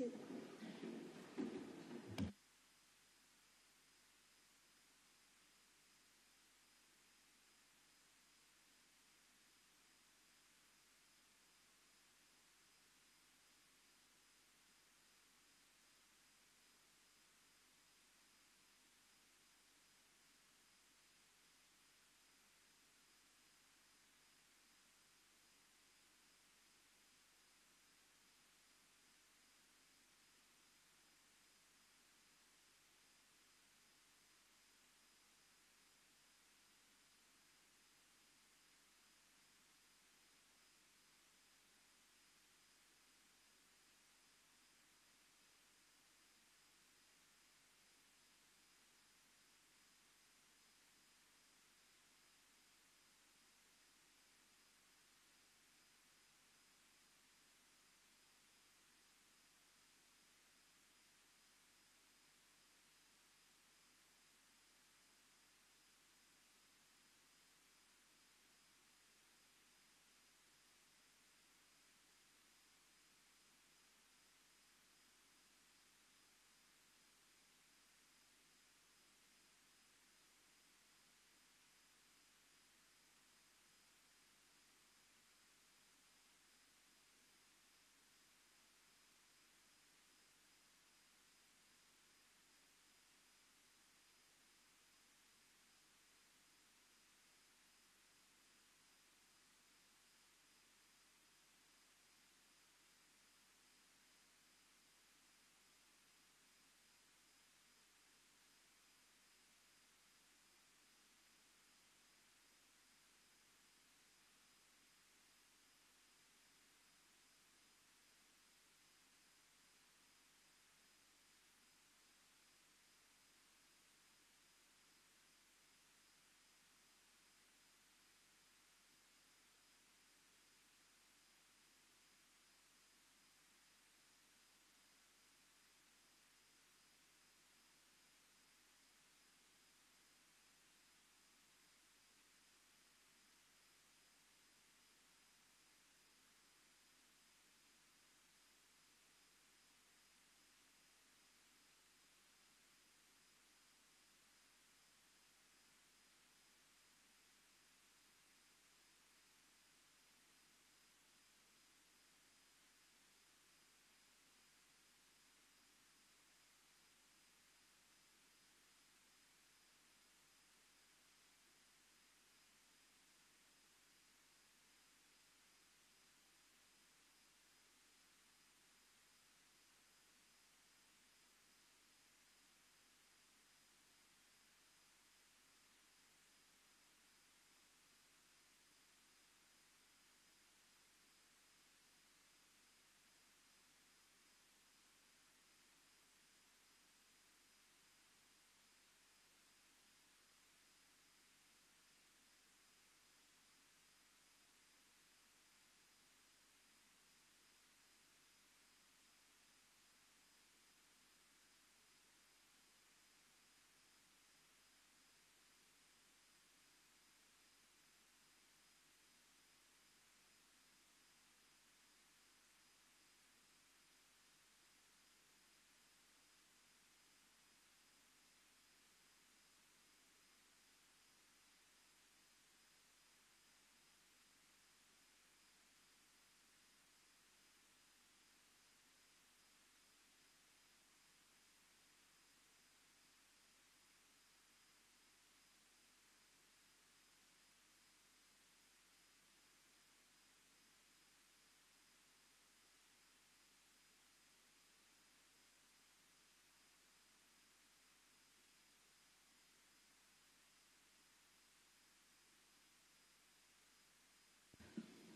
too.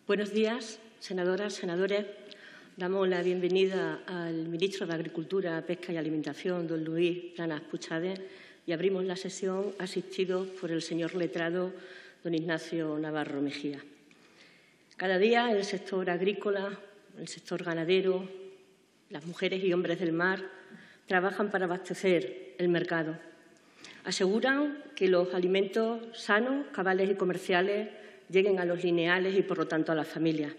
Buenos días, senadoras, senadores. Damos la bienvenida al ministro de Agricultura, Pesca y Alimentación, don Luis Planas Puchade, y abrimos la sesión asistido por el señor letrado, don Ignacio Navarro Mejía. Cada día el sector agrícola, el sector ganadero, las mujeres y hombres del mar trabajan para abastecer el mercado. Aseguran que los alimentos sanos, cabales y comerciales lleguen a los lineales y, por lo tanto, a las familias.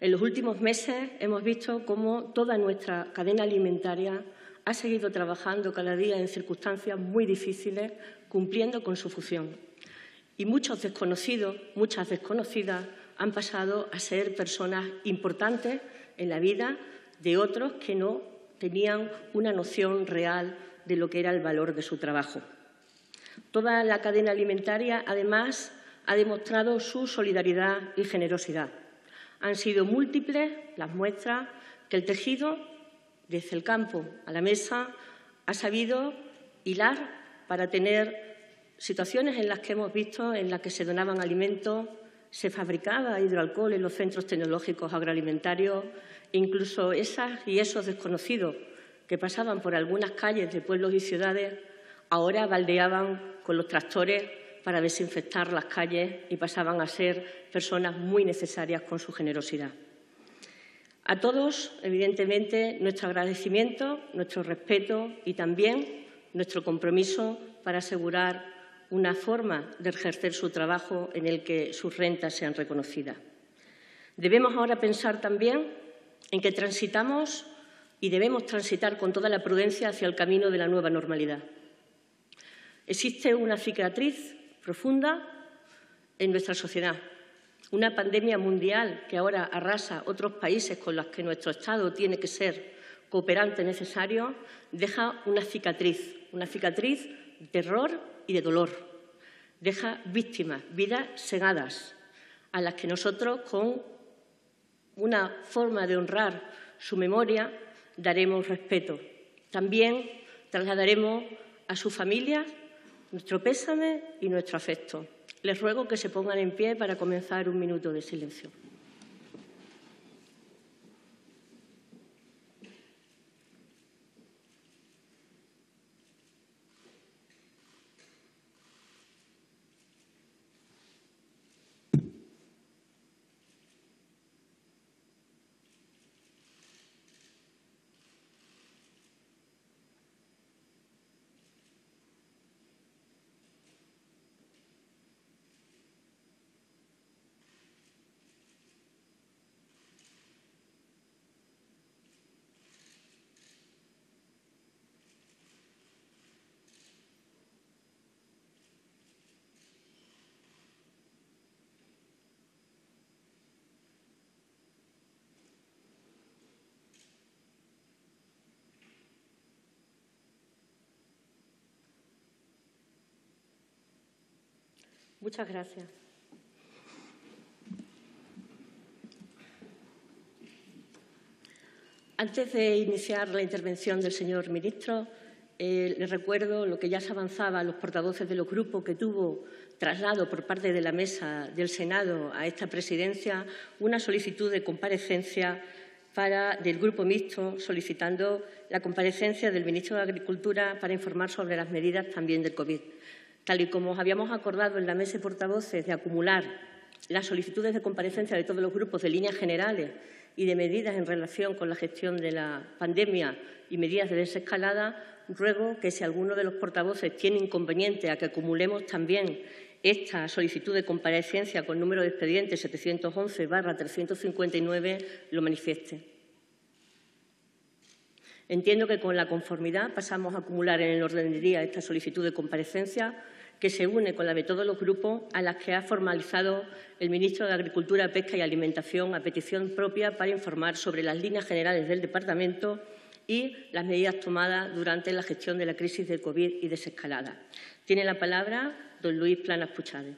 En los últimos meses hemos visto cómo toda nuestra cadena alimentaria ha seguido trabajando cada día en circunstancias muy difíciles, cumpliendo con su función. Y muchos desconocidos, muchas desconocidas, han pasado a ser personas importantes en la vida de otros que no tenían una noción real de lo que era el valor de su trabajo. Toda la cadena alimentaria, además, ha demostrado su solidaridad y generosidad. Han sido múltiples las muestras que el tejido, desde el campo a la mesa, ha sabido hilar para tener situaciones en las que hemos visto en las que se donaban alimentos, se fabricaba hidroalcohol en los centros tecnológicos agroalimentarios, incluso esas y esos desconocidos que pasaban por algunas calles de pueblos y ciudades, ahora baldeaban con los tractores para desinfectar las calles y pasaban a ser personas muy necesarias con su generosidad. A todos, evidentemente, nuestro agradecimiento, nuestro respeto y también nuestro compromiso para asegurar una forma de ejercer su trabajo en el que sus rentas sean reconocidas. Debemos ahora pensar también en que transitamos y debemos transitar con toda la prudencia hacia el camino de la nueva normalidad. Existe una cicatriz profunda en nuestra sociedad. Una pandemia mundial que ahora arrasa otros países con los que nuestro Estado tiene que ser cooperante necesario, deja una cicatriz, una cicatriz de terror y de dolor. Deja víctimas, vidas segadas, a las que nosotros, con una forma de honrar su memoria, daremos respeto. También trasladaremos a sus familias nuestro pésame y nuestro afecto. Les ruego que se pongan en pie para comenzar un minuto de silencio. Muchas gracias. Antes de iniciar la intervención del señor ministro, eh, le recuerdo lo que ya se avanzaba a los portavoces de los grupos que tuvo traslado por parte de la mesa del Senado a esta presidencia una solicitud de comparecencia del Grupo Mixto solicitando la comparecencia del ministro de Agricultura para informar sobre las medidas también del COVID tal y como habíamos acordado en la mesa de portavoces de acumular las solicitudes de comparecencia de todos los grupos de líneas generales y de medidas en relación con la gestión de la pandemia y medidas de desescalada, ruego que si alguno de los portavoces tiene inconveniente a que acumulemos también esta solicitud de comparecencia con número de expediente 711-359 lo manifieste. Entiendo que con la conformidad pasamos a acumular en el orden del día esta solicitud de comparecencia que se une con la de todos los grupos a las que ha formalizado el ministro de Agricultura, Pesca y Alimentación a petición propia para informar sobre las líneas generales del departamento y las medidas tomadas durante la gestión de la crisis del COVID y desescalada. Tiene la palabra don Luis Planas Puchade.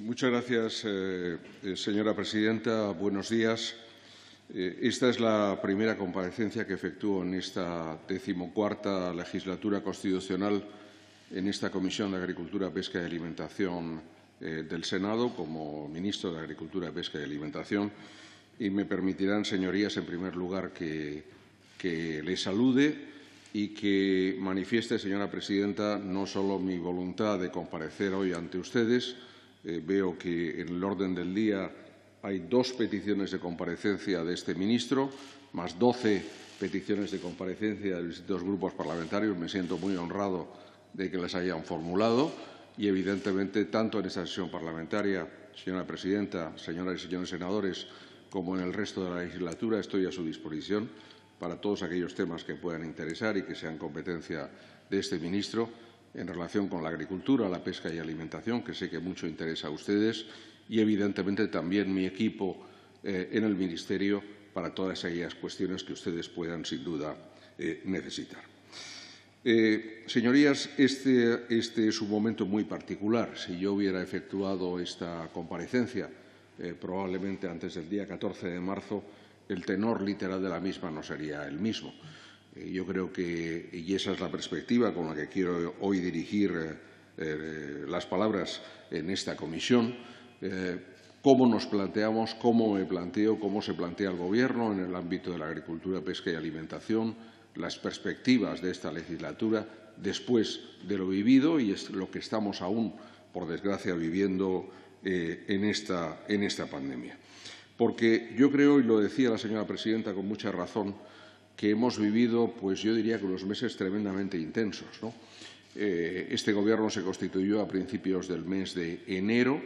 muchas gracias, eh, eh, señora presidenta. Buenos días. Eh, esta es la primera comparecencia que efectúo en esta decimocuarta legislatura constitucional en esta Comisión de Agricultura, Pesca y Alimentación eh, del Senado como ministro de Agricultura, Pesca y Alimentación. Y me permitirán, señorías, en primer lugar que, que les salude y que manifieste, señora presidenta, no solo mi voluntad de comparecer hoy ante ustedes, eh, veo que en el orden del día hay dos peticiones de comparecencia de este ministro, más doce peticiones de comparecencia de dos grupos parlamentarios. Me siento muy honrado de que las hayan formulado y, evidentemente, tanto en esta sesión parlamentaria, señora presidenta, señoras y señores senadores, como en el resto de la legislatura, estoy a su disposición para todos aquellos temas que puedan interesar y que sean competencia de este ministro en relación con la agricultura, la pesca y alimentación, que sé que mucho interesa a ustedes, y, evidentemente, también mi equipo eh, en el Ministerio para todas aquellas cuestiones que ustedes puedan, sin duda, eh, necesitar. Eh, señorías, este, este, es un momento muy particular. Si yo hubiera efectuado esta comparecencia, probablemente antes del día 14 de marzo, el tenor literal de la misma no sería el mismo. yo creo que, y esa es la perspectiva con la que quiero hoy dirigir las palabras en esta comisión, eh, cómo nos planteamos, cómo me planteo, cómo se plantea el Gobierno en el ámbito de la agricultura, pesca y alimentación, las perspectivas de esta legislatura después de lo vivido y lo que estamos aún, por desgracia, viviendo eh, en, esta, pandemia. Porque yo creo, y lo decía la señora presidenta con mucha razón, que hemos vivido, pues yo diría que unos meses tremendamente intensos. Eh, este Gobierno se constituyó a principios del mes de enero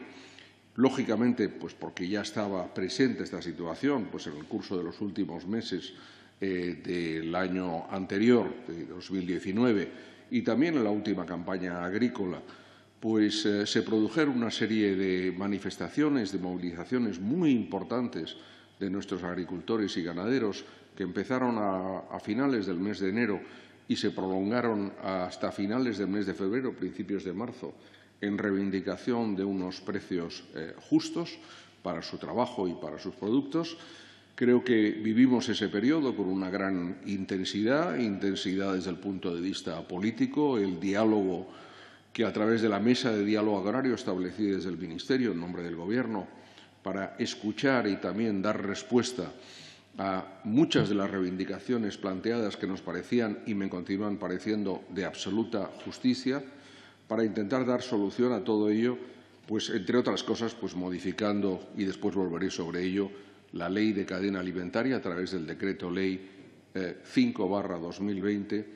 Lógicamente, pues porque ya estaba presente esta situación, pues en el curso de los últimos meses eh, del año anterior, de 2019, y también en la última campaña agrícola, pues eh, se produjeron una serie de manifestaciones, de movilizaciones muy importantes de nuestros agricultores y ganaderos que empezaron a, a finales del mes de enero y se prolongaron hasta finales del mes de febrero, principios de marzo, en reivindicación de unos precios eh, justos para su trabajo y para sus productos. Creo que vivimos ese periodo con una gran intensidad, intensidad desde el punto de vista político, el diálogo que a través de la mesa de diálogo agrario establecida desde el Ministerio en nombre del Gobierno para escuchar y también dar respuesta a muchas de las reivindicaciones planteadas que nos parecían y me continúan pareciendo de absoluta justicia para intentar dar solución a todo ello, pues, entre otras cosas, pues, modificando, y después volveré sobre ello, la Ley de Cadena Alimentaria a través del Decreto Ley 5-2020, eh,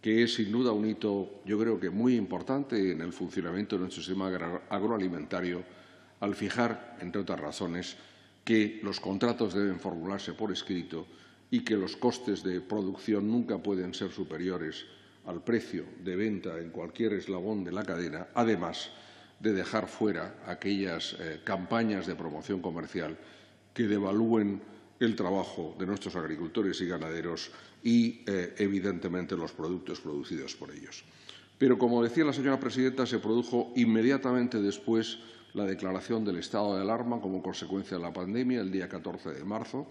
que es sin duda un hito, yo creo que muy importante en el funcionamiento de nuestro sistema agroalimentario, al fijar, entre otras razones, que los contratos deben formularse por escrito y que los costes de producción nunca pueden ser superiores al precio de venta en cualquier eslabón de la cadena, además de dejar fuera aquellas eh, campañas de promoción comercial que devalúen el trabajo de nuestros agricultores y ganaderos y, eh, evidentemente, los productos producidos por ellos. Pero, como decía la señora presidenta, se produjo inmediatamente después la declaración del estado de alarma como consecuencia de la pandemia el día 14 de marzo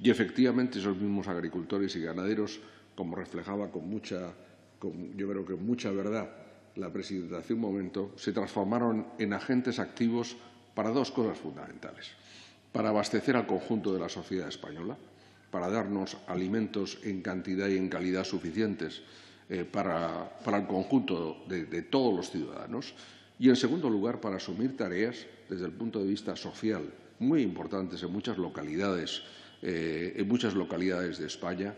y, efectivamente, esos mismos agricultores y ganaderos, como reflejaba con mucha yo creo que mucha verdad la presidenta hace un momento, se transformaron en agentes activos para dos cosas fundamentales. Para abastecer al conjunto de la sociedad española, para darnos alimentos en cantidad y en calidad suficientes eh, para, el conjunto de, todos los ciudadanos. Y, en segundo lugar, para asumir tareas desde el punto de vista social muy importantes en muchas localidades, eh, en muchas localidades de España,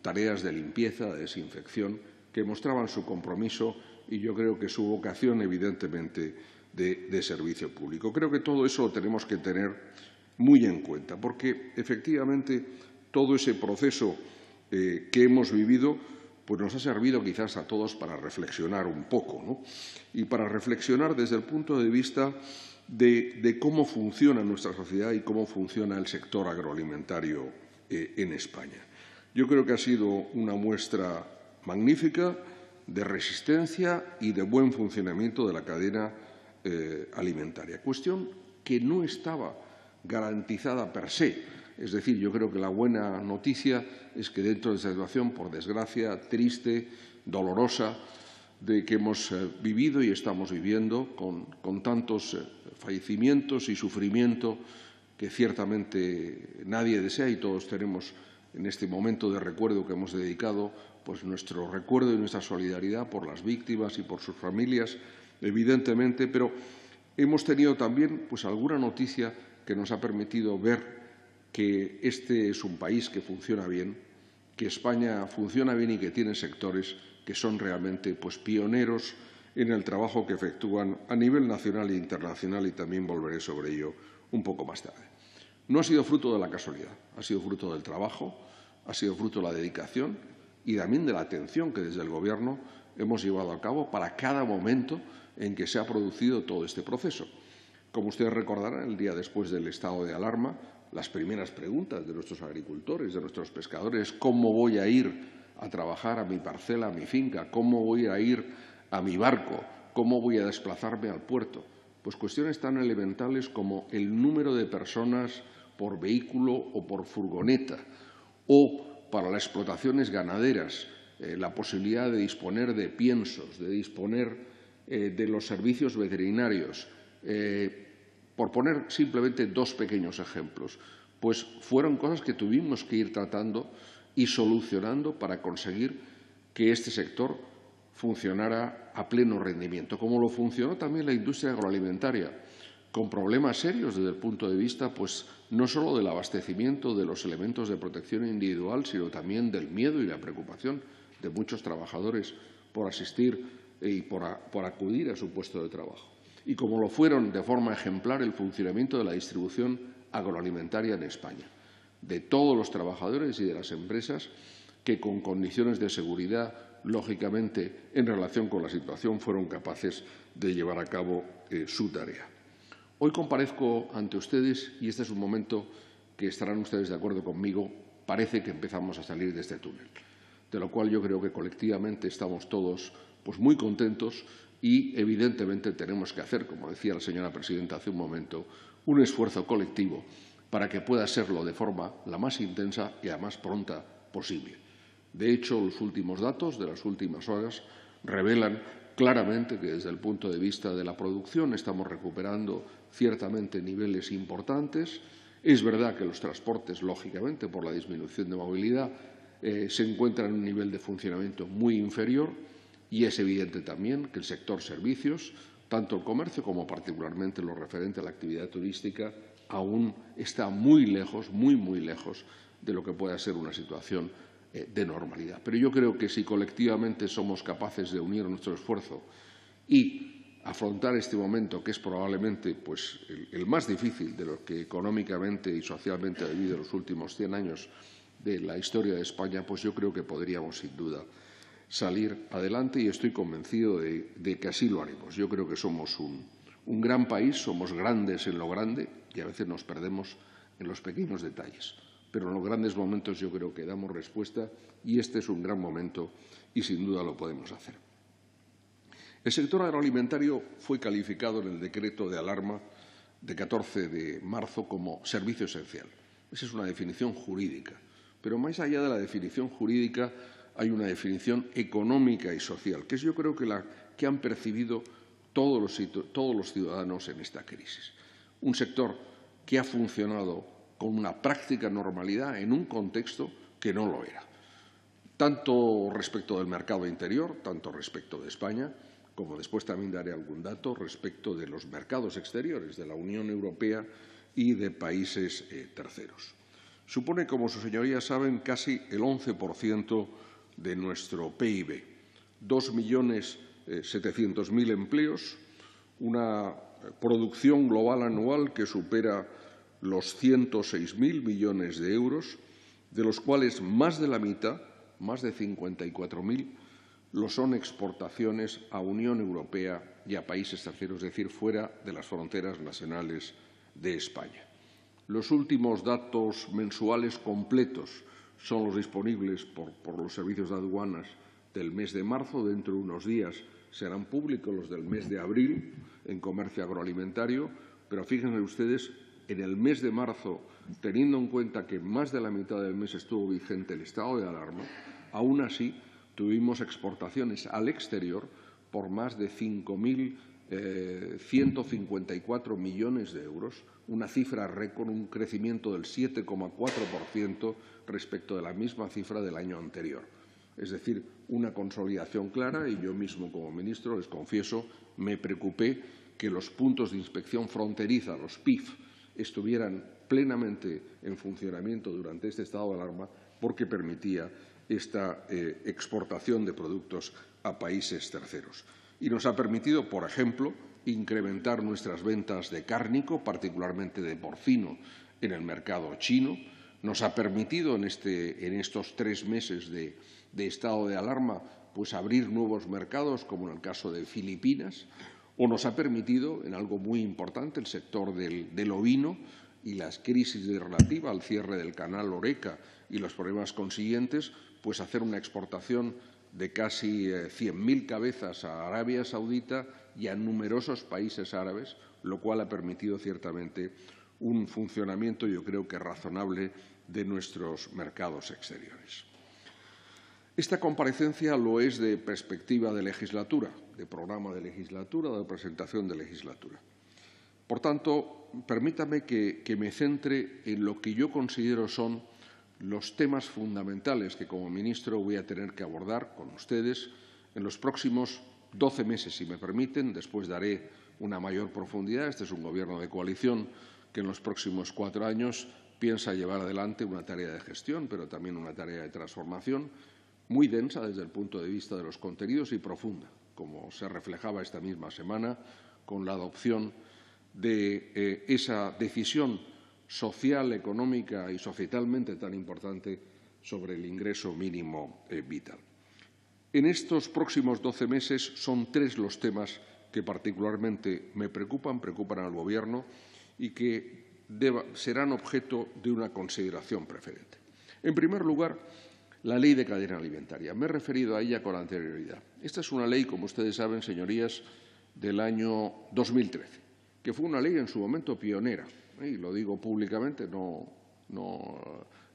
tareas de limpieza, de desinfección, que mostraban su compromiso y yo creo que su vocación, evidentemente, de, servicio público. Creo que todo eso lo tenemos que tener muy en cuenta, porque efectivamente todo ese proceso eh, que hemos vivido pues, nos ha servido quizás a todos para reflexionar un poco, ¿no? y para reflexionar desde el punto de vista de, cómo funciona nuestra sociedad y cómo funciona el sector agroalimentario eh, en España. Yo creo que ha sido una muestra magnífica de resistencia y de buen funcionamiento de la cadena eh, alimentaria. Cuestión que no estaba garantizada per se. Es decir, yo creo que la buena noticia es que dentro de esta situación, por desgracia, triste, dolorosa, de que hemos eh, vivido y estamos viviendo con, tantos eh, fallecimientos y sufrimiento que ciertamente nadie desea y todos tenemos en este momento de recuerdo que hemos dedicado pues nuestro recuerdo y nuestra solidaridad por las víctimas y por sus familias, evidentemente, pero hemos tenido también pues, alguna noticia que nos ha permitido ver que este es un país que funciona bien, que España funciona bien y que tiene sectores que son realmente pues, pioneros en el trabajo que efectúan a nivel nacional e internacional y también volveré sobre ello un poco más tarde. No ha sido fruto de la casualidad, ha sido fruto del trabajo, ha sido fruto de la dedicación y también de la atención que desde el Gobierno hemos llevado a cabo para cada momento en que se ha producido todo este proceso. Como ustedes recordarán, el día después del estado de alarma, las primeras preguntas de nuestros agricultores, de nuestros pescadores, ¿cómo voy a ir a trabajar a mi parcela, a mi finca? ¿Cómo voy a ir a mi barco? ¿Cómo voy a desplazarme al puerto? Pues cuestiones tan elementales como el número de personas por vehículo o por furgoneta, o para las explotaciones ganaderas, eh, la posibilidad de disponer de piensos, de disponer eh, de los servicios veterinarios, eh, por poner simplemente dos pequeños ejemplos, pues fueron cosas que tuvimos que ir tratando y solucionando para conseguir que este sector funcionara a pleno rendimiento, como lo funcionó también la industria agroalimentaria con problemas serios desde el punto de vista pues, no solo del abastecimiento de los elementos de protección individual, sino también del miedo y la preocupación de muchos trabajadores por asistir y por, acudir a su puesto de trabajo. Y como lo fueron de forma ejemplar el funcionamiento de la distribución agroalimentaria en España, de todos los trabajadores y de las empresas que con condiciones de seguridad, lógicamente, en relación con la situación, fueron capaces de llevar a cabo eh, su tarea. Hoy comparezco ante ustedes y este es un momento que estarán ustedes de acuerdo conmigo. Parece que empezamos a salir de este túnel, de lo cual yo creo que colectivamente estamos todos pues, muy contentos y evidentemente tenemos que hacer, como decía la señora presidenta hace un momento, un esfuerzo colectivo para que pueda serlo de forma la más intensa y la más pronta posible. De hecho, los últimos datos de las últimas horas revelan claramente que desde el punto de vista de la producción estamos recuperando ciertamente niveles importantes. Es verdad que los transportes, lógicamente, por la disminución de movilidad, eh, se encuentran en un nivel de funcionamiento muy inferior y es evidente también que el sector servicios, tanto el comercio como particularmente lo referente a la actividad turística, aún está muy lejos, muy, muy lejos de lo que pueda ser una situación eh, de normalidad. Pero yo creo que si colectivamente somos capaces de unir nuestro esfuerzo y afrontar este momento, que es probablemente pues, el, más difícil de lo que económicamente y socialmente ha vivido los últimos 100 años de la historia de España, pues yo creo que podríamos, sin duda, salir adelante y estoy convencido de, que así lo haremos. Yo creo que somos un, un gran país, somos grandes en lo grande y a veces nos perdemos en los pequeños detalles. Pero en los grandes momentos yo creo que damos respuesta y este es un gran momento y sin duda lo podemos hacer. El sector agroalimentario fue calificado en el decreto de alarma de 14 de marzo como servicio esencial. Esa es una definición jurídica. Pero más allá de la definición jurídica hay una definición económica y social, que es yo creo que la que han percibido todos los, todos los ciudadanos en esta crisis. Un sector que ha funcionado con una práctica normalidad en un contexto que no lo era, tanto respecto del mercado interior, tanto respecto de España, como después también daré algún dato respecto de los mercados exteriores de la Unión Europea y de países eh, terceros. Supone, como sus señorías saben, casi el 11% de nuestro PIB, 2.700.000 eh, empleos, una eh, producción global anual que supera los 106.000 millones de euros, de los cuales más de la mitad, más de 54.000, lo son exportaciones a Unión Europea y a países terceros, es decir, fuera de las fronteras nacionales de España. Los últimos datos mensuales completos son los disponibles por, por, los servicios de aduanas del mes de marzo. Dentro de unos días serán públicos los del mes de abril en comercio agroalimentario, pero fíjense ustedes, en el mes de marzo, teniendo en cuenta que más de la mitad del mes estuvo vigente el estado de alarma, aún así tuvimos exportaciones al exterior por más de 5.154 eh, millones de euros, una cifra récord, un crecimiento del 7,4% respecto de la misma cifra del año anterior. Es decir, una consolidación clara y yo mismo como ministro, les confieso, me preocupé que los puntos de inspección fronteriza, los PIF, estuvieran plenamente en funcionamiento durante este estado de alarma porque permitía esta eh, exportación de productos a países terceros. Y nos ha permitido, por ejemplo, incrementar nuestras ventas de cárnico, particularmente de porcino, en el mercado chino. Nos ha permitido en, este, estos tres meses de, estado de alarma pues abrir nuevos mercados, como en el caso de Filipinas, o nos ha permitido, en algo muy importante, el sector del, del ovino y las crisis relativas al cierre del canal Oreca y los problemas consiguientes, pues hacer una exportación de casi 100.000 eh, cabezas a Arabia Saudita y a numerosos países árabes, lo cual ha permitido ciertamente un funcionamiento, yo creo que razonable, de nuestros mercados exteriores. Esta comparecencia lo es de perspectiva de legislatura, de programa de legislatura, de presentación de legislatura. Por tanto, permítame que, que me centre en lo que yo considero son los temas fundamentales que como ministro voy a tener que abordar con ustedes en los próximos doce meses, si me permiten. Después daré una mayor profundidad. Este es un gobierno de coalición que en los próximos cuatro años piensa llevar adelante una tarea de gestión, pero también una tarea de transformación muy densa desde el punto de vista de los contenidos y profunda, como se reflejaba esta misma semana con la adopción de eh, esa decisión social, económica y societalmente tan importante sobre el ingreso mínimo eh, vital. En estos próximos doce meses son tres los temas que particularmente me preocupan, preocupan al Gobierno y que serán objeto de una consideración preferente. En primer lugar, la ley de cadena alimentaria. Me he referido a ella con anterioridad. Esta es una ley, como ustedes saben, señorías, del año 2013, que fue una ley en su momento pionera y lo digo públicamente, no,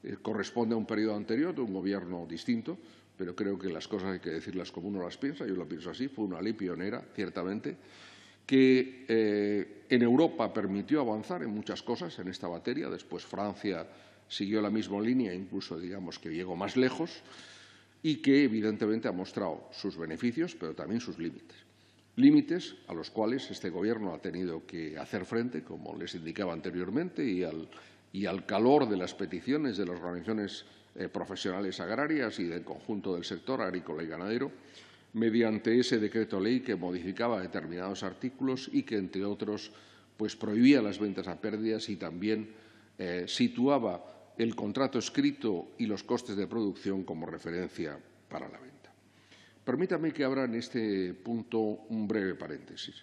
eh, corresponde a un periodo anterior de un gobierno distinto, pero creo que las cosas hay que decirlas como uno las piensa, yo lo pienso así, fue una ley pionera, ciertamente, que eh, en Europa permitió avanzar en muchas cosas en esta materia, después Francia siguió la misma línea, incluso digamos que llegó más lejos, y que evidentemente ha mostrado sus beneficios, pero también sus límites límites a los cuales este Gobierno ha tenido que hacer frente, como les indicaba anteriormente, y al, calor de las peticiones de las organizaciones eh, profesionales agrarias y del conjunto del sector agrícola y ganadero, mediante ese decreto ley que modificaba determinados artículos y que, entre otros, pues prohibía las ventas a pérdidas y también eh, situaba el contrato escrito y los costes de producción como referencia para la venta. Permítame que abra en este punto un breve paréntesis.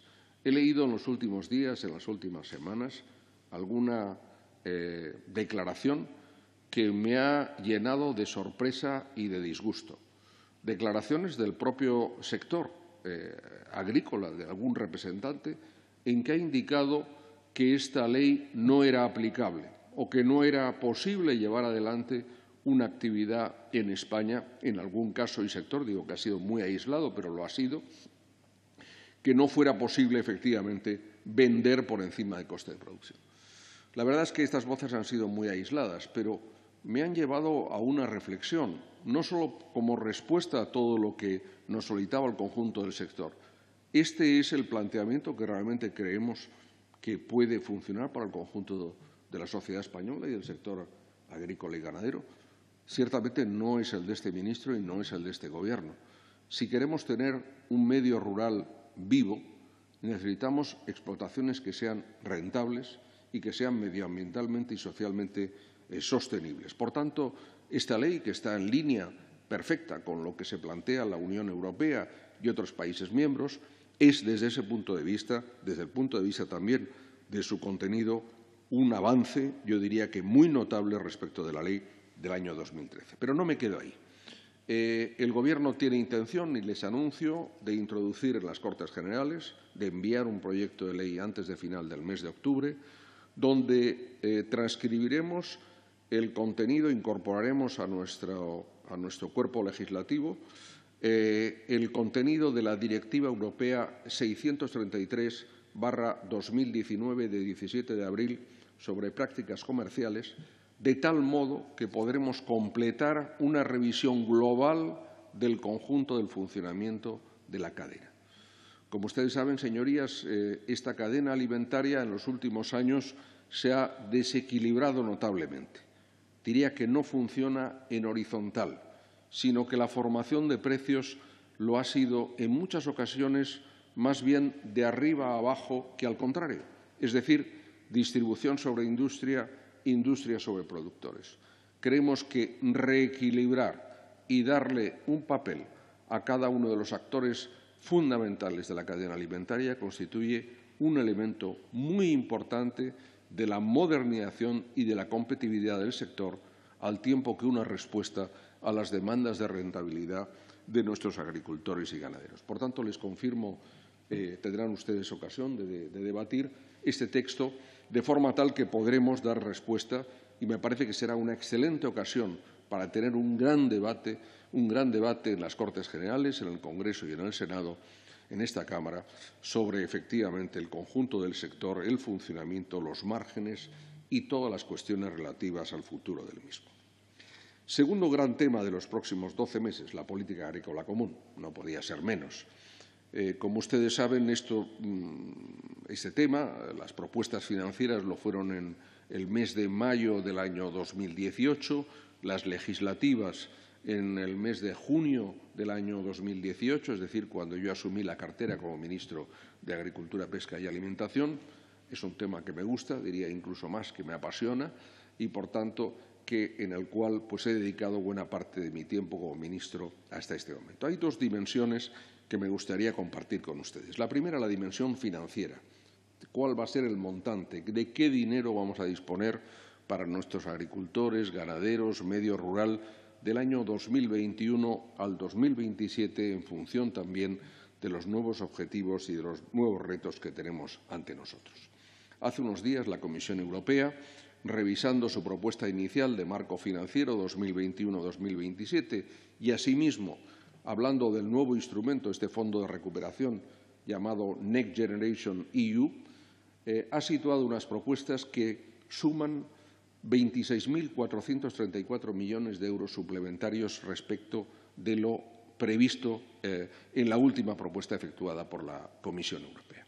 He leído en los últimos días, en las últimas semanas, alguna eh, declaración que me ha llenado de sorpresa y de disgusto. Declaraciones del propio sector eh, agrícola, de algún representante, en que ha indicado que esta ley no era aplicable o que no era posible llevar adelante una actividad en España, en algún caso y sector, digo que ha sido muy aislado, pero lo ha sido, que no fuera posible efectivamente vender por encima del coste de producción. La verdad es que estas voces han sido muy aisladas, pero me han llevado a una reflexión, no solo como respuesta a todo lo que nos solicitaba el conjunto del sector. Este es el planteamiento que realmente creemos que puede funcionar para el conjunto de la sociedad española y del sector agrícola y ganadero ciertamente no es el de este ministro y no es el de este Gobierno. Si queremos tener un medio rural vivo, necesitamos explotaciones que sean rentables y que sean medioambientalmente y socialmente eh, sostenibles. Por tanto, esta ley, que está en línea perfecta con lo que se plantea la Unión Europea y otros países miembros, es desde ese punto de vista, desde el punto de vista también de su contenido, un avance, yo diría que muy notable respecto de la ley del año 2013. Pero no me quedo ahí. Eh, el Gobierno tiene intención, y les anuncio, de introducir en las Cortes Generales, de enviar un proyecto de ley antes de final del mes de octubre, donde eh, transcribiremos el contenido, incorporaremos a nuestro, cuerpo legislativo eh, el contenido de la Directiva Europea 633-2019 de 17 de abril sobre prácticas comerciales de tal modo que podremos completar una revisión global del conjunto del funcionamiento de la cadena. Como ustedes saben, señorías, eh, esta cadena alimentaria en los últimos años se ha desequilibrado notablemente. Diría que no funciona en horizontal, sino que la formación de precios lo ha sido en muchas ocasiones más bien de arriba a abajo que al contrario, es decir, distribución sobre industria, industrias sobre productores. Creemos que reequilibrar y darle un papel a cada uno de los actores fundamentales de la cadena alimentaria constituye un elemento muy importante de la modernización y de la competitividad del sector, al tiempo que una respuesta a las demandas de rentabilidad de nuestros agricultores y ganaderos. Por tanto, les confirmo, eh, tendrán ustedes ocasión de debatir este texto de forma tal que podremos dar respuesta y me parece que será una excelente ocasión para tener un gran debate, un gran debate en las Cortes Generales, en el Congreso y en el Senado, en esta Cámara, sobre efectivamente el conjunto del sector, el funcionamiento, los márgenes y todas las cuestiones relativas al futuro del mismo. Segundo gran tema de los próximos doce meses, la política agrícola común. No podía ser menos. Eh, como ustedes saben, mm, este tema, las propuestas financieras lo fueron en el mes de mayo del año 2018, las legislativas en el mes de junio del año 2018, es decir, cuando yo asumí la cartera como ministro de Agricultura, Pesca y Alimentación. Es un tema que me gusta, diría incluso más que me apasiona y, por tanto, en el cual pues, he dedicado buena parte de mi tiempo como ministro hasta este momento. Hay dos dimensiones que me gustaría compartir con ustedes. La primera, la dimensión financiera. ¿Cuál va a ser el montante? ¿De qué dinero vamos a disponer para nuestros agricultores, ganaderos, medio rural del año 2021 al 2027 en función también de los nuevos objetivos y de los nuevos retos que tenemos ante nosotros? Hace unos días la Comisión Europea revisando su propuesta inicial de marco financiero 2021-2027 y, asimismo, hablando del nuevo instrumento, este fondo de recuperación llamado Next Generation EU, eh, ha situado unas propuestas que suman 26.434 millones de euros suplementarios respecto de lo previsto eh, en la última propuesta efectuada por la Comisión Europea.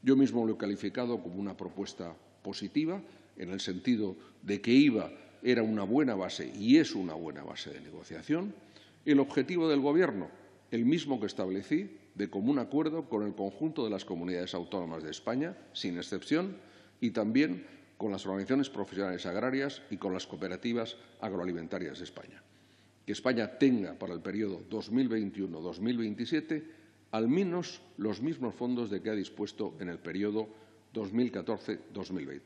Yo mismo lo he calificado como una propuesta positiva, en el sentido de que IVA era una buena base y es una buena base de negociación, el objetivo del Gobierno, el mismo que establecí de común acuerdo con el conjunto de las comunidades autónomas de España, sin excepción, y también con las organizaciones profesionales agrarias y con las cooperativas agroalimentarias de España. Que España tenga para el periodo 2021-2027 al menos los mismos fondos de que ha dispuesto en el periodo 2014-2020.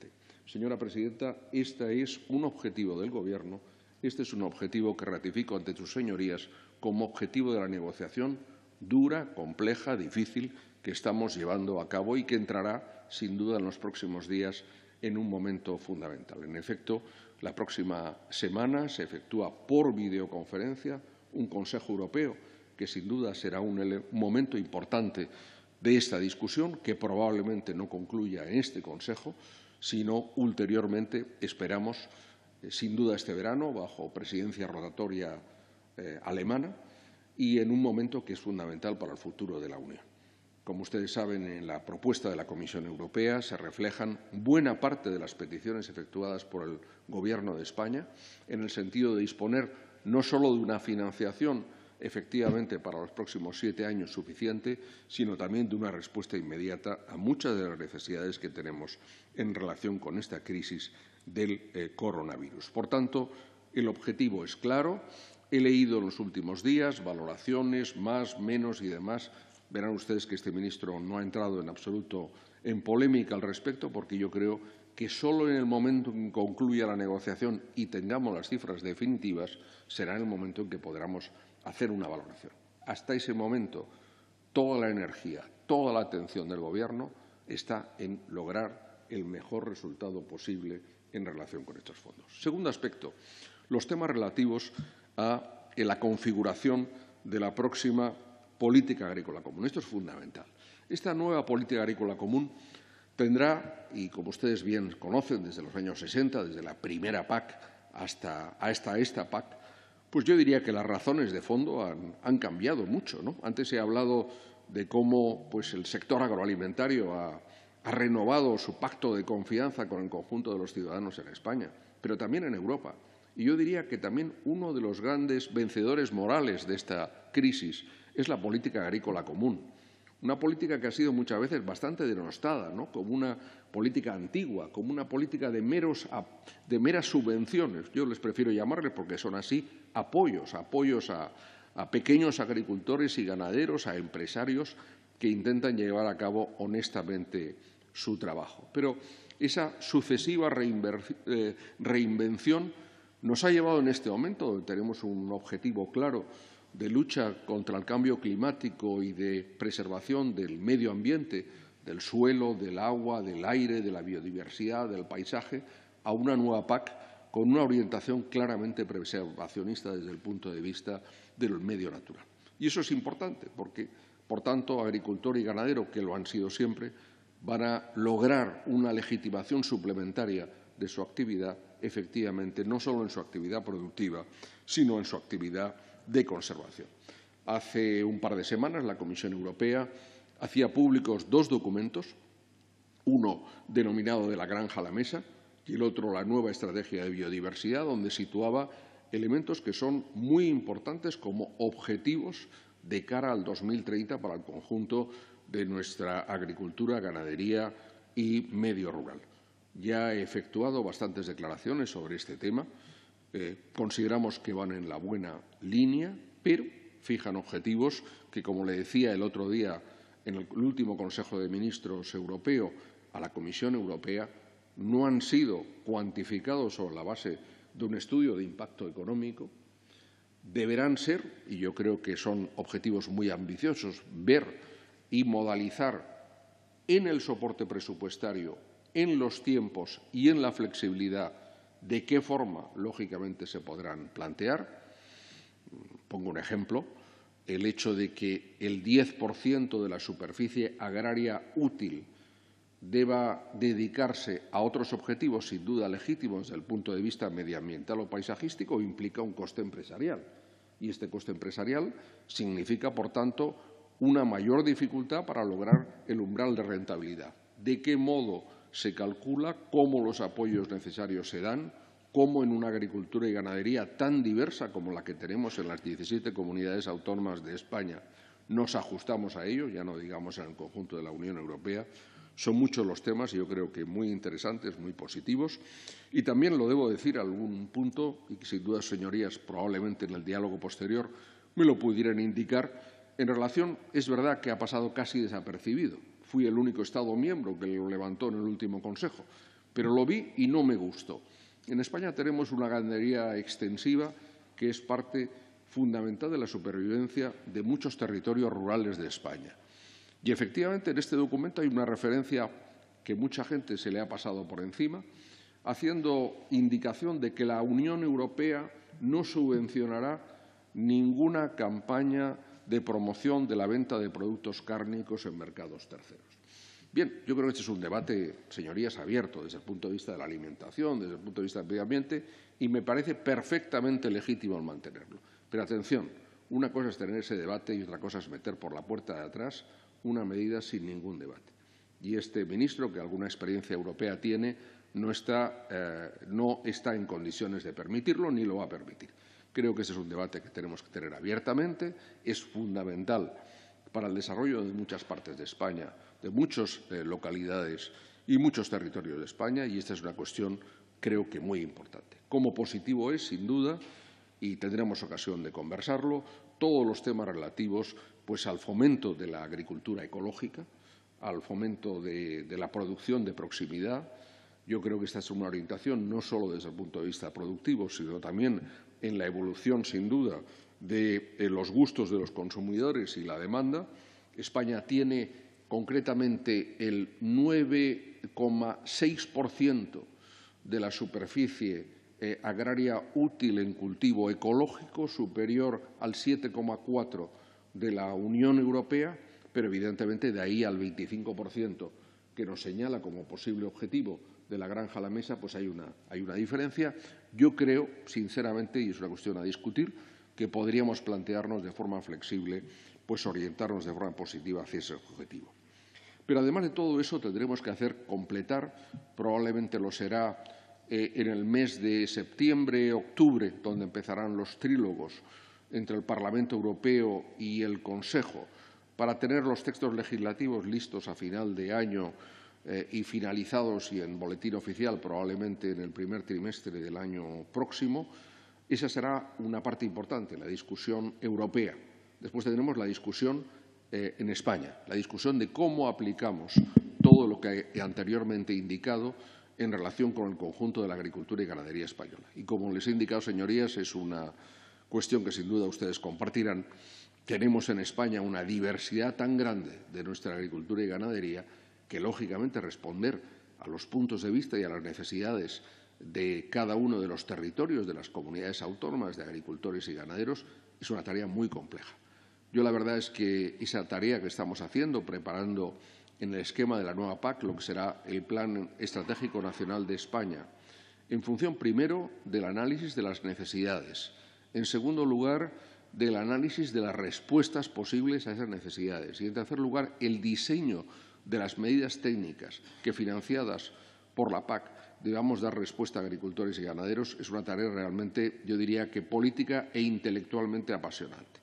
Señora Presidenta, este es un objetivo del Gobierno este es un objetivo que ratifico ante sus señorías como objetivo de la negociación dura, compleja, difícil que estamos llevando a cabo y que entrará, sin duda, en los próximos días en un momento fundamental. En efecto, la próxima semana se efectúa por videoconferencia un Consejo Europeo que, sin duda, será un momento importante de esta discusión, que probablemente no concluya en este Consejo, sino ulteriormente, esperamos, sin duda este verano, bajo presidencia rotatoria eh, alemana y en un momento que es fundamental para el futuro de la Unión. Como ustedes saben, en la propuesta de la Comisión Europea se reflejan buena parte de las peticiones efectuadas por el Gobierno de España en el sentido de disponer no solo de una financiación efectivamente para los próximos siete años suficiente, sino también de una respuesta inmediata a muchas de las necesidades que tenemos en relación con esta crisis del eh, coronavirus. Por tanto, el objetivo es claro. He leído en los últimos días valoraciones, más, menos y demás. Verán ustedes que este ministro no ha entrado en absoluto en polémica al respecto, porque yo creo que solo en el momento en que concluya la negociación y tengamos las cifras definitivas, será en el momento en que podamos hacer una valoración. Hasta ese momento, toda la energía, toda la atención del Gobierno está en lograr el mejor resultado posible en relación con estos fondos. Segundo aspecto, los temas relativos a eh, la configuración de la próxima política agrícola común. Esto es fundamental. Esta nueva política agrícola común tendrá, y como ustedes bien conocen desde los años 60, desde la primera PAC hasta, esta PAC, pues yo diría que las razones de fondo han, cambiado mucho. ¿no? Antes he hablado de cómo pues, el sector agroalimentario ha, ha renovado su pacto de confianza con el conjunto de los ciudadanos en España, pero también en Europa. Y yo diría que también uno de los grandes vencedores morales de esta crisis es la política agrícola común. Una política que ha sido muchas veces bastante denostada, como una política antigua, como una política de, meros, meras subvenciones. Yo les prefiero llamarles, porque son así, apoyos, apoyos a, a pequeños agricultores y ganaderos, a empresarios que intentan llevar a cabo honestamente su trabajo. Pero esa sucesiva eh, reinvención nos ha llevado en este momento, donde tenemos un objetivo claro de lucha contra el cambio climático y de preservación del medio ambiente, del suelo, del agua, del aire, de la biodiversidad, del paisaje, a una nueva PAC con una orientación claramente preservacionista desde el punto de vista del medio natural. Y eso es importante porque, por tanto, agricultor y ganadero, que lo han sido siempre, para lograr una legitimación suplementaria de su actividad, efectivamente, no solo en su actividad productiva, sino en su actividad de conservación. Hace un par de semanas la Comisión Europea hacía públicos dos documentos, uno denominado de la granja a la mesa y el otro la nueva estrategia de biodiversidad, donde situaba elementos que son muy importantes como objetivos de cara al 2030 para el conjunto de nuestra agricultura, ganadería y medio rural. Ya he efectuado bastantes declaraciones sobre este tema. Eh, consideramos que van en la buena línea, pero fijan objetivos que, como le decía el otro día en el último Consejo de Ministros europeo a la Comisión Europea, no han sido cuantificados sobre la base de un estudio de impacto económico, deberán ser, y yo creo que son objetivos muy ambiciosos, ver y modalizar en el soporte presupuestario, en los tiempos y en la flexibilidad de qué forma, lógicamente, se podrán plantear. Pongo un ejemplo, el hecho de que el 10% de la superficie agraria útil deba dedicarse a otros objetivos sin duda legítimos desde el punto de vista medioambiental o paisajístico implica un coste empresarial. Y este coste empresarial significa, por tanto, una mayor dificultad para lograr el umbral de rentabilidad. ¿De qué modo se calcula cómo los apoyos necesarios se dan? cómo en una agricultura y ganadería tan diversa como la que tenemos en las 17 comunidades autónomas de España nos ajustamos a ello, ya no digamos en el conjunto de la Unión Europea. Son muchos los temas, y yo creo que muy interesantes, muy positivos. Y también lo debo decir algún punto, y sin duda, señorías, probablemente en el diálogo posterior me lo pudieran indicar, en relación, es verdad que ha pasado casi desapercibido. Fui el único Estado miembro que lo levantó en el último Consejo, pero lo vi y no me gustó. En España tenemos una ganadería extensiva que es parte fundamental de la supervivencia de muchos territorios rurales de España. Y efectivamente en este documento hay una referencia que mucha gente se le ha pasado por encima, haciendo indicación de que la Unión Europea no subvencionará ninguna campaña de promoción de la venta de productos cárnicos en mercados terceros. Bien, yo creo que este es un debate, señorías, abierto desde el punto de vista de la alimentación, desde el punto de vista del medio ambiente, y me parece perfectamente legítimo el mantenerlo. Pero atención, una cosa es tener ese debate y otra cosa es meter por la puerta de atrás una medida sin ningún debate. Y este ministro, que alguna experiencia europea tiene, no está, eh, no está en condiciones de permitirlo ni lo va a permitir. Creo que ese es un debate que tenemos que tener abiertamente. Es fundamental para el desarrollo de muchas partes de España, de muchas eh, localidades y muchos territorios de España, y esta es una cuestión creo que muy importante. Como positivo es, sin duda, y tendremos ocasión de conversarlo, todos los temas relativos pues, al fomento de la agricultura ecológica, al fomento de la producción de proximidad. Yo creo que esta es una orientación no solo desde el punto de vista productivo, sino también en la evolución, sin duda, de eh, los gustos de los consumidores y la demanda. España tiene concretamente el 9,6% de la superficie eh, agraria útil en cultivo ecológico, superior al 7,4% de la Unión Europea, pero evidentemente de ahí al 25% que nos señala como posible objetivo de la granja a la mesa, pues hay una, hay una diferencia. Yo creo, sinceramente, y es una cuestión a discutir, que podríamos plantearnos de forma flexible, pues orientarnos de forma positiva hacia ese objetivo. Pero además de todo eso tendremos que hacer completar, probablemente lo será eh, en el mes de septiembre, octubre, donde empezarán los trílogos entre el Parlamento Europeo y el Consejo, para tener los textos legislativos listos a final de año eh, y finalizados y en boletín oficial probablemente en el primer trimestre del año próximo, esa será una parte importante, la discusión europea. Después tendremos la discusión eh, en España, la discusión de cómo aplicamos todo lo que he anteriormente indicado en relación con el conjunto de la agricultura y ganadería española. Y como les he indicado, señorías, es una cuestión que sin duda ustedes compartirán. Tenemos en España una diversidad tan grande de nuestra agricultura y ganadería que lógicamente responder a los puntos de vista y a las necesidades de cada uno de los territorios, de las comunidades autónomas, de agricultores y ganaderos, es una tarea muy compleja. Yo la verdad es que esa tarea que estamos haciendo, preparando en el esquema de la nueva PAC, lo que será el Plan Estratégico Nacional de España, en función primero del análisis de las necesidades, en segundo lugar del análisis de las respuestas posibles a esas necesidades y en tercer lugar el diseño de las medidas técnicas que financiadas por la PAC debamos dar respuesta a agricultores y ganaderos es una tarea realmente, yo diría que política e intelectualmente apasionante,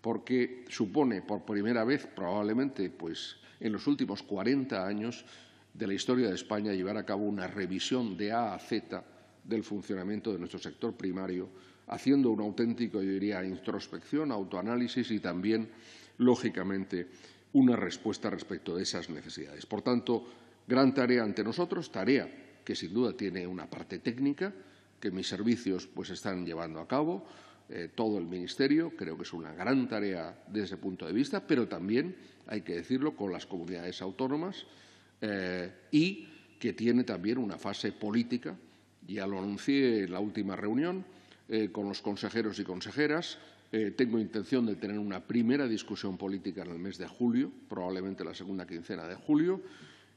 porque supone por primera vez, probablemente pues, en los últimos 40 años de la historia de España, llevar a cabo una revisión de A a Z del funcionamiento de nuestro sector primario, haciendo una auténtico, yo diría, introspección, autoanálisis y también, lógicamente, una respuesta respecto de esas necesidades. Por tanto, gran tarea ante nosotros, tarea que sin duda tiene una parte técnica que mis servicios pues están llevando a cabo, eh, todo el Ministerio, creo que es una gran tarea desde ese punto de vista, pero también, hay que decirlo, con las comunidades autónomas eh, y que tiene también una fase política, ya lo anuncié en la última reunión eh, con los consejeros y consejeras, eh, tengo intención de tener una primera discusión política en el mes de julio, probablemente la segunda quincena de julio,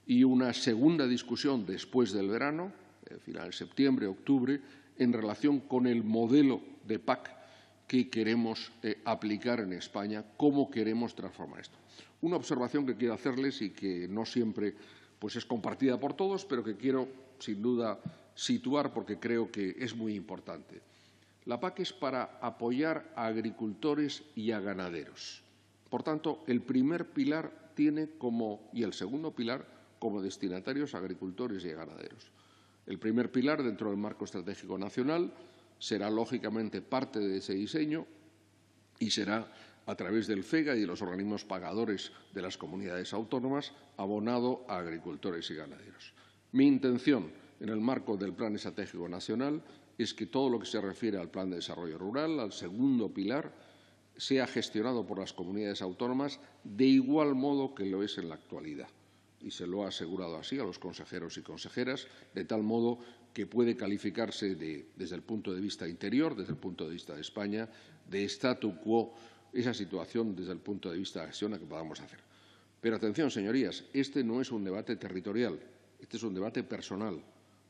y una segunda discusión después del verano, eh, final de septiembre, octubre, en relación con el modelo de PAC que queremos eh, aplicar en España, cómo queremos transformar esto. Una observación que quiero hacerles y que no siempre pues, es compartida por todos, pero que quiero, sin duda, situar porque creo que es muy importante. La PAC es para apoyar a agricultores y a ganaderos. Por tanto, el primer pilar tiene como, y el segundo pilar, como destinatarios a agricultores y a ganaderos. El primer pilar, dentro del marco estratégico nacional, será lógicamente parte de ese diseño y será a través del FEGA y de los organismos pagadores de las comunidades autónomas abonado a agricultores y ganaderos. Mi intención, en el marco del Plan Estratégico Nacional, es que todo lo que se refiere al Plan de Desarrollo Rural, al segundo pilar, sea gestionado por las comunidades autónomas de igual modo que lo es en la actualidad. Y se lo ha asegurado así a los consejeros y consejeras, de tal modo que puede calificarse de, desde el punto de vista interior, desde el punto de vista de España, de statu quo esa situación desde el punto de vista de acción a que podamos hacer. Pero atención, señorías, este no es un debate territorial, este es un debate personal.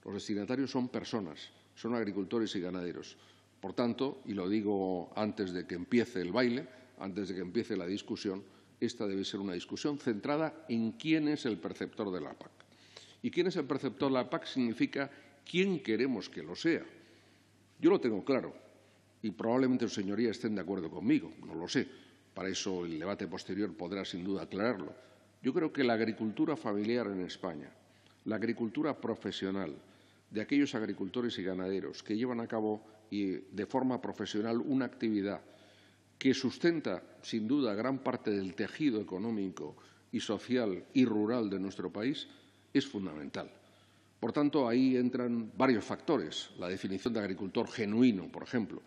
Los destinatarios son personas son agricultores y ganaderos. Por tanto, y lo digo antes de que empiece el baile, antes de que empiece la discusión, esta debe ser una discusión centrada en quién es el perceptor de la PAC. Y quién es el perceptor de la PAC significa quién queremos que lo sea. Yo lo tengo claro y probablemente su señorías estén de acuerdo conmigo, no lo sé. Para eso el debate posterior podrá sin duda aclararlo. Yo creo que la agricultura familiar en España, la agricultura profesional, de aquellos agricultores y ganaderos que llevan a cabo y de forma profesional una actividad que sustenta, sin duda, gran parte del tejido económico y social y rural de nuestro país, es fundamental. Por tanto, ahí entran varios factores. La definición de agricultor genuino, por ejemplo,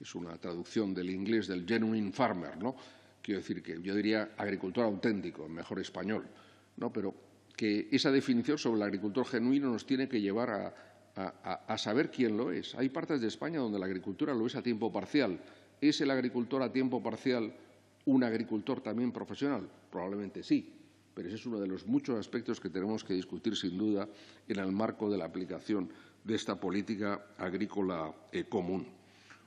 es una traducción del inglés del genuine farmer, ¿no? Quiero decir que yo diría agricultor auténtico, mejor español, ¿no? que esa definición sobre el agricultor genuino nos tiene que llevar a, saber quién lo es. Hay partes de España donde la agricultura lo es a tiempo parcial. ¿Es el agricultor a tiempo parcial un agricultor también profesional? Probablemente sí, pero ese es uno de los muchos aspectos que tenemos que discutir, sin duda, en el marco de la aplicación de esta política agrícola eh, común.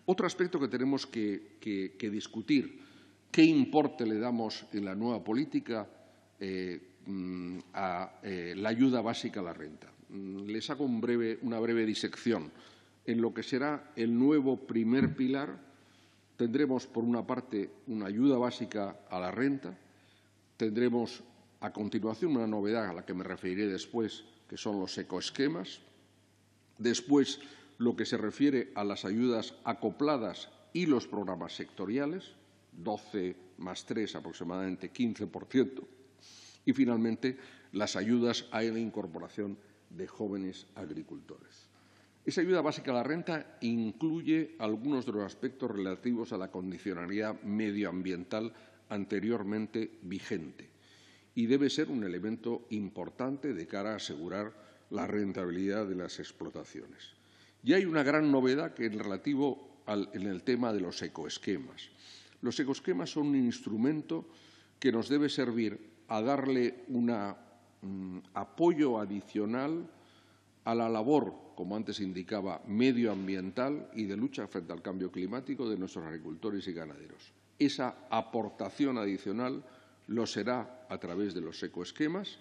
Otro aspecto que tenemos que, discutir, ¿qué importe le damos en la nueva política? Eh, Mm, a eh, la ayuda básica a la renta. Mm, les hago una breve disección. En lo que será el nuevo primer pilar, tendremos, por una parte, una ayuda básica a la renta, tendremos a continuación una novedad a la que me referiré después, que son los ecoesquemas, después lo que se refiere a las ayudas acopladas y los programas sectoriales, 12 más 3, aproximadamente 15%, y, finalmente, las ayudas a la incorporación de jóvenes agricultores. Esa ayuda básica a la renta incluye algunos de los aspectos relativos a la condicionalidad medioambiental anteriormente vigente y debe ser un elemento importante de cara a asegurar la rentabilidad de las explotaciones. Y hay una gran novedad que en relativo al, en el tema de los ecoesquemas. Los ecoesquemas son un instrumento que nos debe servir a darle un mm, apoyo adicional a la labor, como antes indicaba, medioambiental y de lucha frente al cambio climático de nuestros agricultores y ganaderos. Esa aportación adicional lo será a través de los ecoesquemas,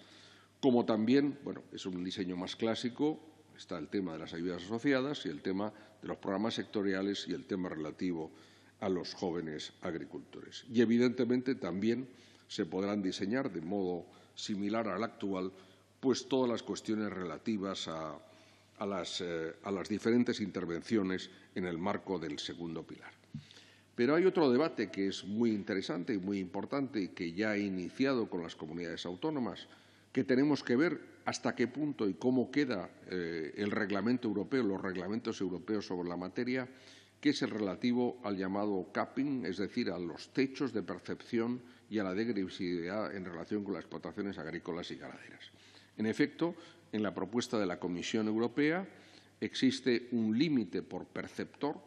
como también, bueno, es un diseño más clásico, está el tema de las ayudas asociadas y el tema de los programas sectoriales y el tema relativo a los jóvenes agricultores. Y, evidentemente, también se podrán diseñar de modo similar al actual pues todas las cuestiones relativas eh, a, las, diferentes intervenciones en el marco del segundo pilar. Pero hay otro debate que es muy interesante y muy importante y que ya he iniciado con las comunidades autónomas, que tenemos que ver hasta qué punto y cómo queda eh, el reglamento europeo, los reglamentos europeos sobre la materia, que es el relativo al llamado capping, es decir, a los techos de percepción y a la degresividad en relación con las explotaciones agrícolas y ganaderas. En efecto, en la propuesta de la Comisión Europea existe un límite por perceptor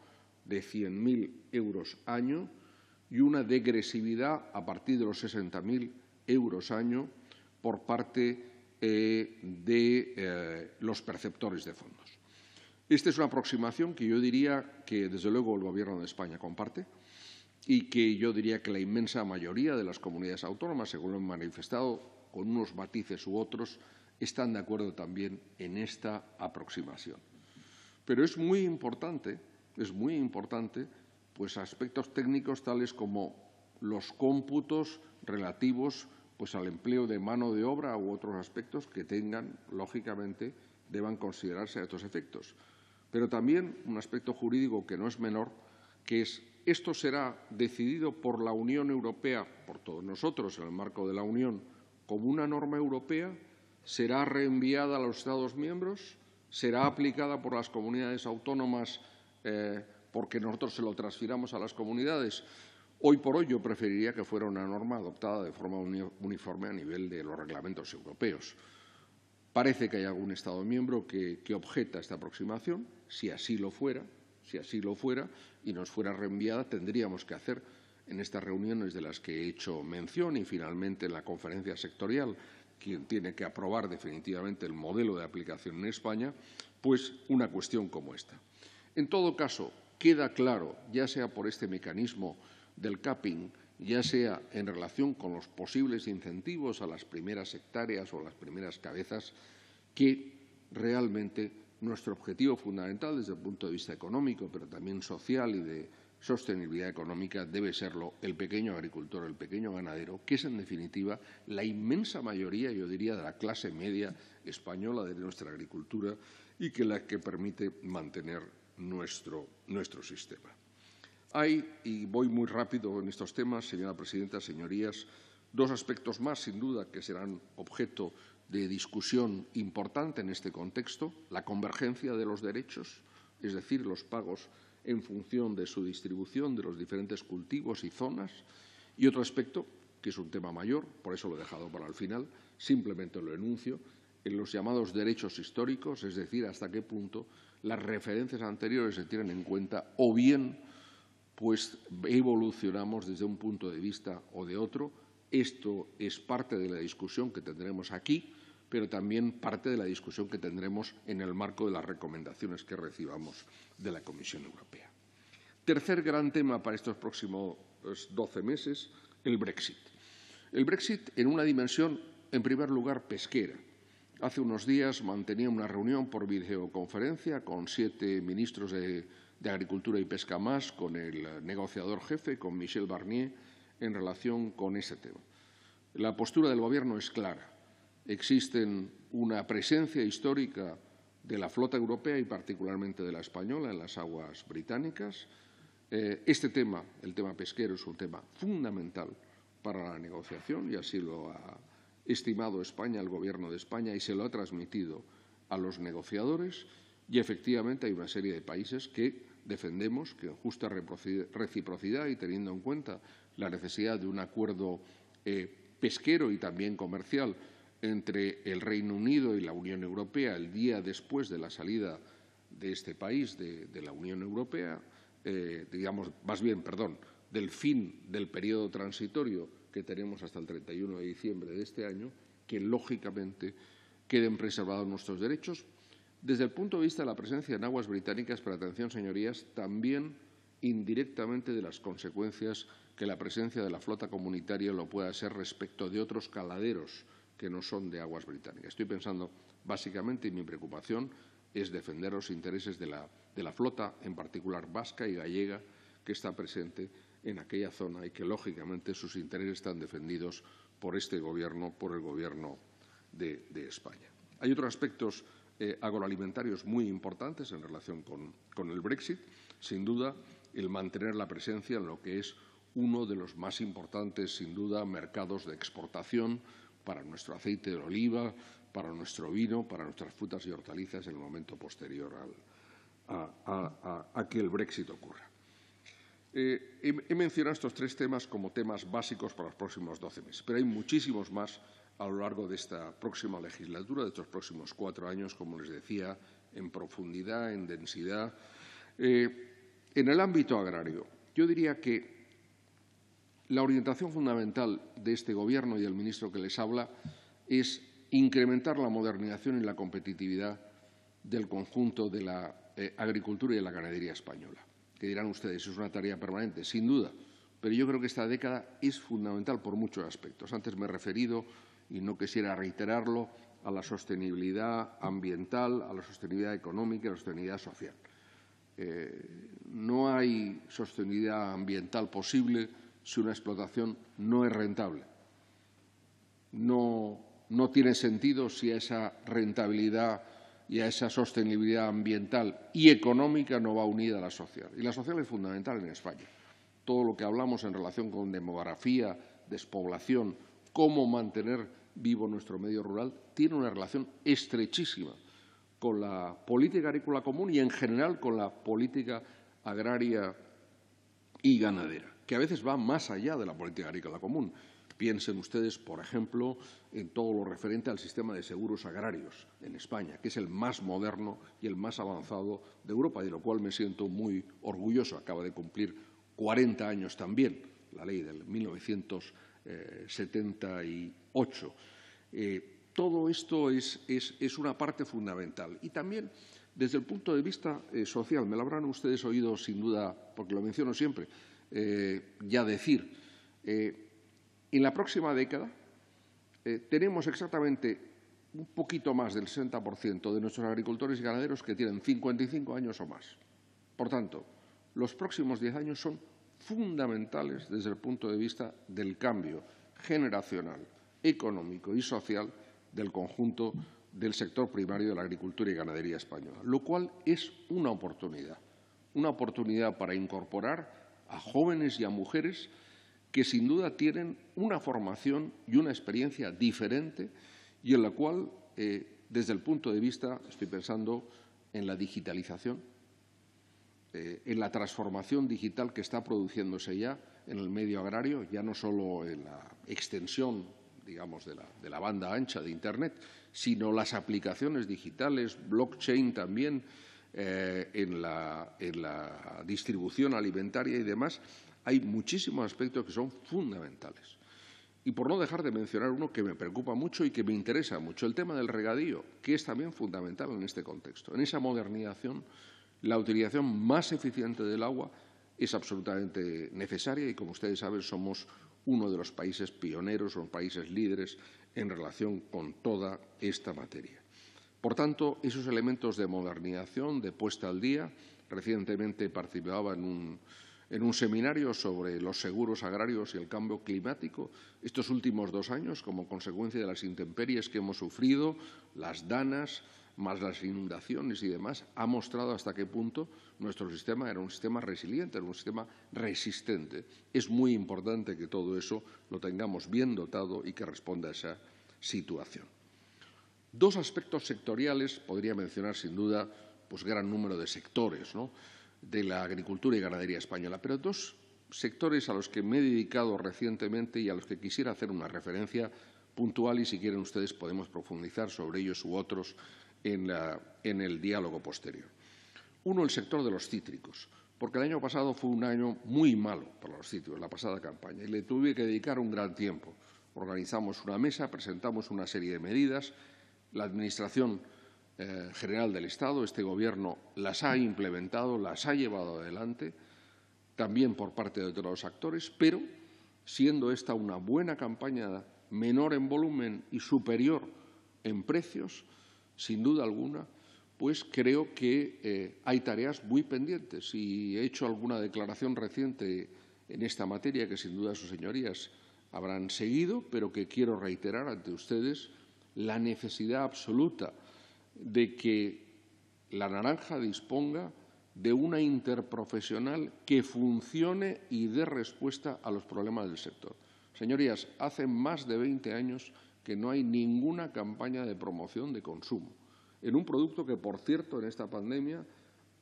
de 100.000 euros año y una degresividad a partir de los 60.000 euros año por parte eh, de eh, los perceptores de fondos. Esta es una aproximación que yo diría que, desde luego, el Gobierno de España comparte y que yo diría que la inmensa mayoría de las comunidades autónomas, según lo han manifestado, con unos matices u otros, están de acuerdo también en esta aproximación. Pero es muy importante, es muy importante, pues aspectos técnicos tales como los cómputos relativos pues, al empleo de mano de obra u otros aspectos que tengan, lógicamente, deban considerarse a estos efectos. Pero también un aspecto jurídico que no es menor, que es esto será decidido por la Unión Europea, por todos nosotros en el marco de la Unión, como una norma europea, será reenviada a los Estados miembros, será aplicada por las comunidades autónomas eh, porque nosotros se lo transfiramos a las comunidades. Hoy por hoy yo preferiría que fuera una norma adoptada de forma uniforme a nivel de los reglamentos europeos. Parece que hay algún Estado miembro que objeta esta aproximación, si así lo fuera, si así lo fuera y nos fuera reenviada, tendríamos que hacer en estas reuniones de las que he hecho mención y finalmente en la conferencia sectorial, quien tiene que aprobar definitivamente el modelo de aplicación en España, pues una cuestión como esta. En todo caso, queda claro, ya sea por este mecanismo del capping, ya sea en relación con los posibles incentivos a las primeras hectáreas o las primeras cabezas, que realmente nuestro objetivo fundamental desde el punto de vista económico, pero también social y de sostenibilidad económica, debe serlo el pequeño agricultor, el pequeño ganadero, que es en definitiva la inmensa mayoría, yo diría, de la clase media española de nuestra agricultura y que la que permite mantener nuestro, sistema. Hay, y voy muy rápido en estos temas, señora presidenta, señorías, dos aspectos más, sin duda, que serán objeto de discusión importante en este contexto, la convergencia de los derechos, es decir, los pagos en función de su distribución de los diferentes cultivos y zonas, y otro aspecto, que es un tema mayor, por eso lo he dejado para el final, simplemente lo enuncio, en los llamados derechos históricos, es decir, hasta qué punto las referencias anteriores se tienen en cuenta o bien pues evolucionamos desde un punto de vista o de otro. Esto es parte de la discusión que tendremos aquí pero también parte de la discusión que tendremos en el marco de las recomendaciones que recibamos de la Comisión Europea. Tercer gran tema para estos próximos pues, doce meses, el Brexit. El Brexit en una dimensión, en primer lugar, pesquera. Hace unos días mantenía una reunión por videoconferencia con siete ministros de, de Agricultura y Pesca más, con el negociador jefe, con Michel Barnier, en relación con ese tema. La postura del Gobierno es clara existen una presencia histórica de la flota europea y particularmente de la española en las aguas británicas. Eh, este tema, el tema pesquero, es un tema fundamental para la negociación y así lo ha estimado España, el Gobierno de España, y se lo ha transmitido a los negociadores. Y efectivamente hay una serie de países que defendemos que en justa reciprocidad y teniendo en cuenta la necesidad de un acuerdo eh, pesquero y también comercial entre el Reino Unido y la Unión Europea el día después de la salida de este país de, la Unión Europea, eh, digamos, más bien, perdón, del fin del periodo transitorio que tenemos hasta el 31 de diciembre de este año, que lógicamente queden preservados nuestros derechos. Desde el punto de vista de la presencia en aguas británicas, para atención, señorías, también indirectamente de las consecuencias que la presencia de la flota comunitaria lo pueda hacer respecto de otros caladeros que no son de aguas británicas. Estoy pensando básicamente y mi preocupación es defender los intereses de la, flota, en particular vasca y gallega, que está presente en aquella zona y que, lógicamente, sus intereses están defendidos por este Gobierno, por el Gobierno de, España. Hay otros aspectos eh, agroalimentarios muy importantes en relación con, el Brexit. Sin duda, el mantener la presencia en lo que es uno de los más importantes, sin duda, mercados de exportación para nuestro aceite de oliva, para nuestro vino, para nuestras frutas y hortalizas en el momento posterior a, que el Brexit ocurra. he, eh, mencionado estos tres temas como temas básicos para los próximos 12 meses, pero hay muchísimos más a lo largo de esta próxima legislatura, de estos próximos cuatro años, como les decía, en profundidad, en densidad. Eh, en el ámbito agrario, yo diría que la orientación fundamental de este Gobierno y del ministro que les habla es incrementar la modernización y la competitividad del conjunto de la eh, agricultura y de la ganadería española. Que dirán ustedes, es una tarea permanente, sin duda, pero yo creo que esta década es fundamental por muchos aspectos. Antes me he referido, y no quisiera reiterarlo, a la sostenibilidad ambiental, a la sostenibilidad económica y a la sostenibilidad social. Eh, no hay sostenibilidad ambiental posible si una explotación no es rentable. No, tiene sentido si a esa rentabilidad y a esa sostenibilidad ambiental y económica no va unida a la social. Y la social es fundamental en España. Todo lo que hablamos en relación con demografía, despoblación, cómo mantener vivo nuestro medio rural, tiene una relación estrechísima con la política agrícola común y, en general, con la política agraria y ganadera que a veces va más allá de la política agrícola común. Piensen ustedes, por ejemplo, en todo lo referente al sistema de seguros agrarios en España, que es el más moderno y el más avanzado de Europa, de lo cual me siento muy orgulloso. Acaba de cumplir 40 años también la ley del 1978. Eh, todo esto es, una parte fundamental. Y también, desde el punto de vista eh, social, me lo habrán ustedes oído sin duda, porque lo menciono siempre, eh, ya decir. Eh, en la próxima década eh, tenemos exactamente un poquito más del 60% de nuestros agricultores y ganaderos que tienen 55 años o más. Por tanto, los próximos 10 años son fundamentales desde el punto de vista del cambio generacional, económico y social del conjunto del sector primario de la agricultura y ganadería española, lo cual es una oportunidad, una oportunidad para incorporar a jóvenes y a mujeres que sin duda tienen una formación y una experiencia diferente y en la cual, eh, desde el punto de vista, estoy pensando en la digitalización, eh, en la transformación digital que está produciéndose ya en el medio agrario, ya no solo en la extensión, digamos, de la, de la banda ancha de Internet, sino las aplicaciones digitales, blockchain también, eh, en, la, distribución alimentaria y demás, hay muchísimos aspectos que son fundamentales. Y por no dejar de mencionar uno que me preocupa mucho y que me interesa mucho, el tema del regadío, que es también fundamental en este contexto. En esa modernización, la utilización más eficiente del agua es absolutamente necesaria y, como ustedes saben, somos uno de los países pioneros, o países líderes en relación con toda esta materia. Por tanto, esos elementos de modernización, de puesta al día, recientemente participaba en un, seminario sobre los seguros agrarios y el cambio climático estos últimos dos años como consecuencia de las intemperies que hemos sufrido, las danas, más las inundaciones y demás, ha mostrado hasta qué punto nuestro sistema era un sistema resiliente, era un sistema resistente. Es muy importante que todo eso lo tengamos bien dotado y que responda a esa situación. Dos aspectos sectoriales, podría mencionar sin duda pues, gran número de sectores de la agricultura y ganadería española, pero dos sectores a los que me he dedicado recientemente y a los que quisiera hacer una referencia puntual y si quieren ustedes podemos profundizar sobre ellos u otros en, en el diálogo posterior. Uno, el sector de los cítricos, porque el año pasado fue un año muy malo para los cítricos, la pasada campaña, y le tuve que dedicar un gran tiempo. Organizamos una mesa, presentamos una serie de medidas la Administración eh, General del Estado, este Gobierno, las ha implementado, las ha llevado adelante, también por parte de otros actores, pero siendo esta una buena campaña menor en volumen y superior en precios, sin duda alguna, pues creo que eh, hay tareas muy pendientes y he hecho alguna declaración reciente en esta materia que sin duda sus señorías habrán seguido, pero que quiero reiterar ante ustedes la necesidad absoluta de que la naranja disponga de una interprofesional que funcione y dé respuesta a los problemas del sector. Señorías, hace más de veinte años que no hay ninguna campaña de promoción de consumo en un producto que, por cierto, en esta pandemia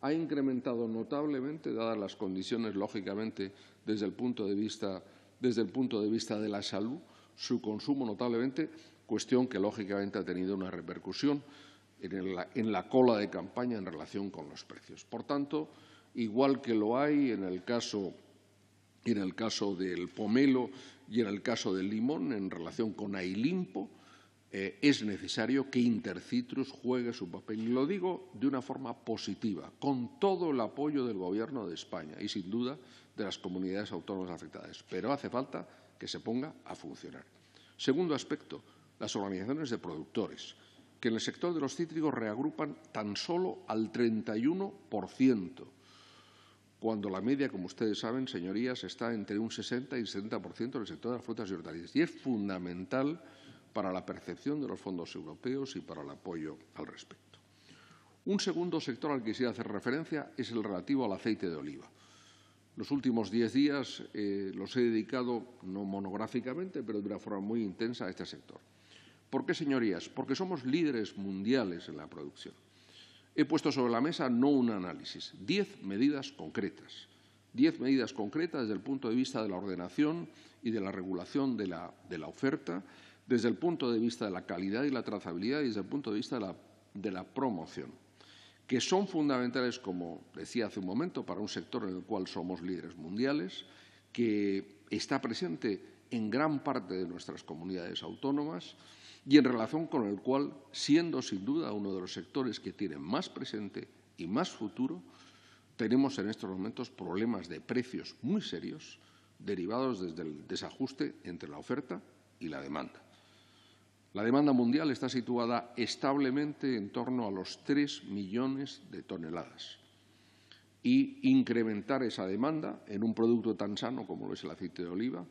ha incrementado notablemente, dadas las condiciones, lógicamente, desde el punto de vista, desde el punto de, vista de la salud, su consumo notablemente cuestión que lógicamente ha tenido una repercusión en la, cola de campaña en relación con los precios. Por tanto, igual que lo hay en el caso en el caso del pomelo y en el caso del limón, en relación con Ailimpo, eh, es necesario que Intercitrus juegue su papel. Y lo digo de una forma positiva, con todo el apoyo del Gobierno de España y, sin duda, de las comunidades autónomas afectadas. Pero hace falta que se ponga a funcionar. Segundo aspecto, las organizaciones de productores, que en el sector de los cítricos reagrupan tan solo al 31%, cuando la media, como ustedes saben, señorías, está entre un 60 y 70% en el sector de las frutas y hortalizas. Y es fundamental para la percepción de los fondos europeos y para el apoyo al respecto. Un segundo sector al que quisiera hacer referencia es el relativo al aceite de oliva. Los últimos diez días eh, los he dedicado, no monográficamente, pero de una forma muy intensa a este sector. ¿Por qué, señorías? Porque somos líderes mundiales en la producción. He puesto sobre la mesa no un análisis, diez medidas concretas. Diez medidas concretas desde el punto de vista de la ordenación y de la regulación de la, oferta, desde el punto de vista de la calidad y la trazabilidad y desde el punto de vista de la promoción, que son fundamentales, como decía hace un momento, para un sector en el cual somos líderes mundiales, que está presente en gran parte de nuestras comunidades autónomas, y en relación con el cual, siendo sin duda uno de los sectores que tiene más presente y más futuro, tenemos en estos momentos problemas de precios muy serios derivados desde el desajuste entre la oferta y la demanda. La demanda mundial está situada establemente en torno a los 3 millones de toneladas y incrementar esa demanda en un producto tan sano como lo es el aceite de oliva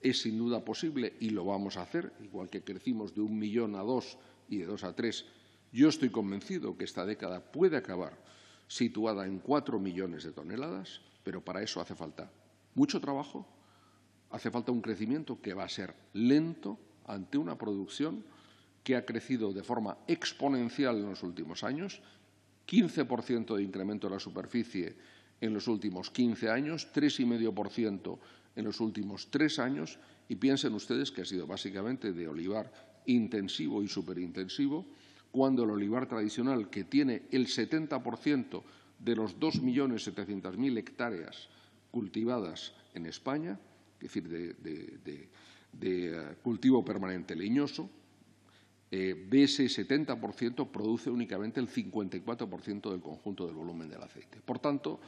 es sin duda posible y lo vamos a hacer, igual que crecimos de un millón a dos y de dos a tres. Yo estoy convencido que esta década puede acabar situada en cuatro millones de toneladas, pero para eso hace falta mucho trabajo, hace falta un crecimiento que va a ser lento ante una producción que ha crecido de forma exponencial en los últimos años, 15% de incremento de la superficie en los últimos 15 años, 3,5% en los últimos tres años y piensen ustedes que ha sido básicamente de olivar intensivo y superintensivo, cuando el olivar tradicional, que tiene el 70% de los 2.700.000 hectáreas cultivadas en España, es decir, de, eh, cultivo permanente leñoso, eh, de ese 70% produce únicamente el 54% del conjunto del volumen del aceite. Por tanto,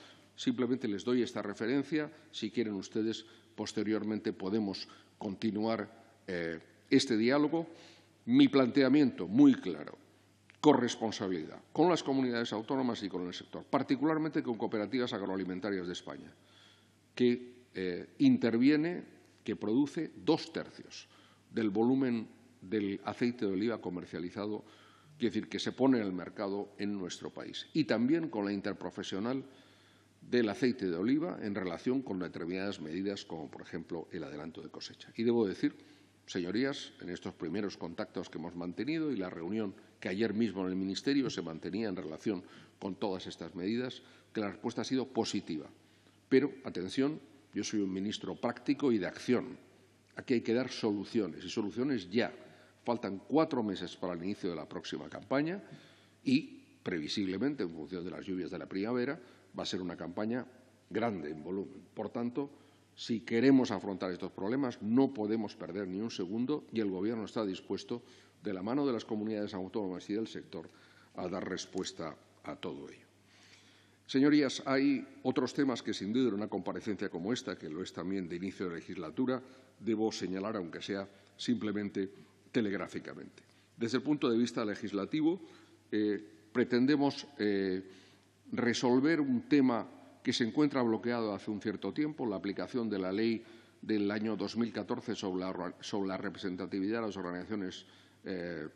Simplemente les doy esta referencia. Si quieren ustedes, posteriormente podemos continuar eh, este diálogo. Mi planteamiento, muy claro, corresponsabilidad con las comunidades autónomas y con el sector, particularmente con cooperativas agroalimentarias de España, que eh, interviene, que produce dos tercios del volumen del aceite de oliva comercializado, es decir, que se pone en el mercado en nuestro país, y también con la interprofesional del aceite de oliva en relación con determinadas medidas, como por ejemplo el adelanto de cosecha. Y debo decir, señorías, en estos primeros contactos que hemos mantenido y la reunión que ayer mismo en el Ministerio se mantenía en relación con todas estas medidas, que la respuesta ha sido positiva. Pero, atención, yo soy un ministro práctico y de acción. Aquí hay que dar soluciones, y soluciones ya. Faltan cuatro meses para el inicio de la próxima campaña y, previsiblemente, en función de las lluvias de la primavera, va a ser una campaña grande en volumen. Por tanto, si queremos afrontar estos problemas, no podemos perder ni un segundo y el Gobierno está dispuesto, de la mano de las comunidades autónomas y del sector, a dar respuesta a todo ello. Señorías, hay otros temas que, sin duda, en una comparecencia como esta, que lo es también de inicio de legislatura, debo señalar, aunque sea simplemente telegráficamente. Desde el punto de vista legislativo, eh, pretendemos eh, resolver un tema que se encuentra bloqueado hace un cierto tiempo, la aplicación de la ley del año 2014 sobre la, representatividad de las organizaciones eh,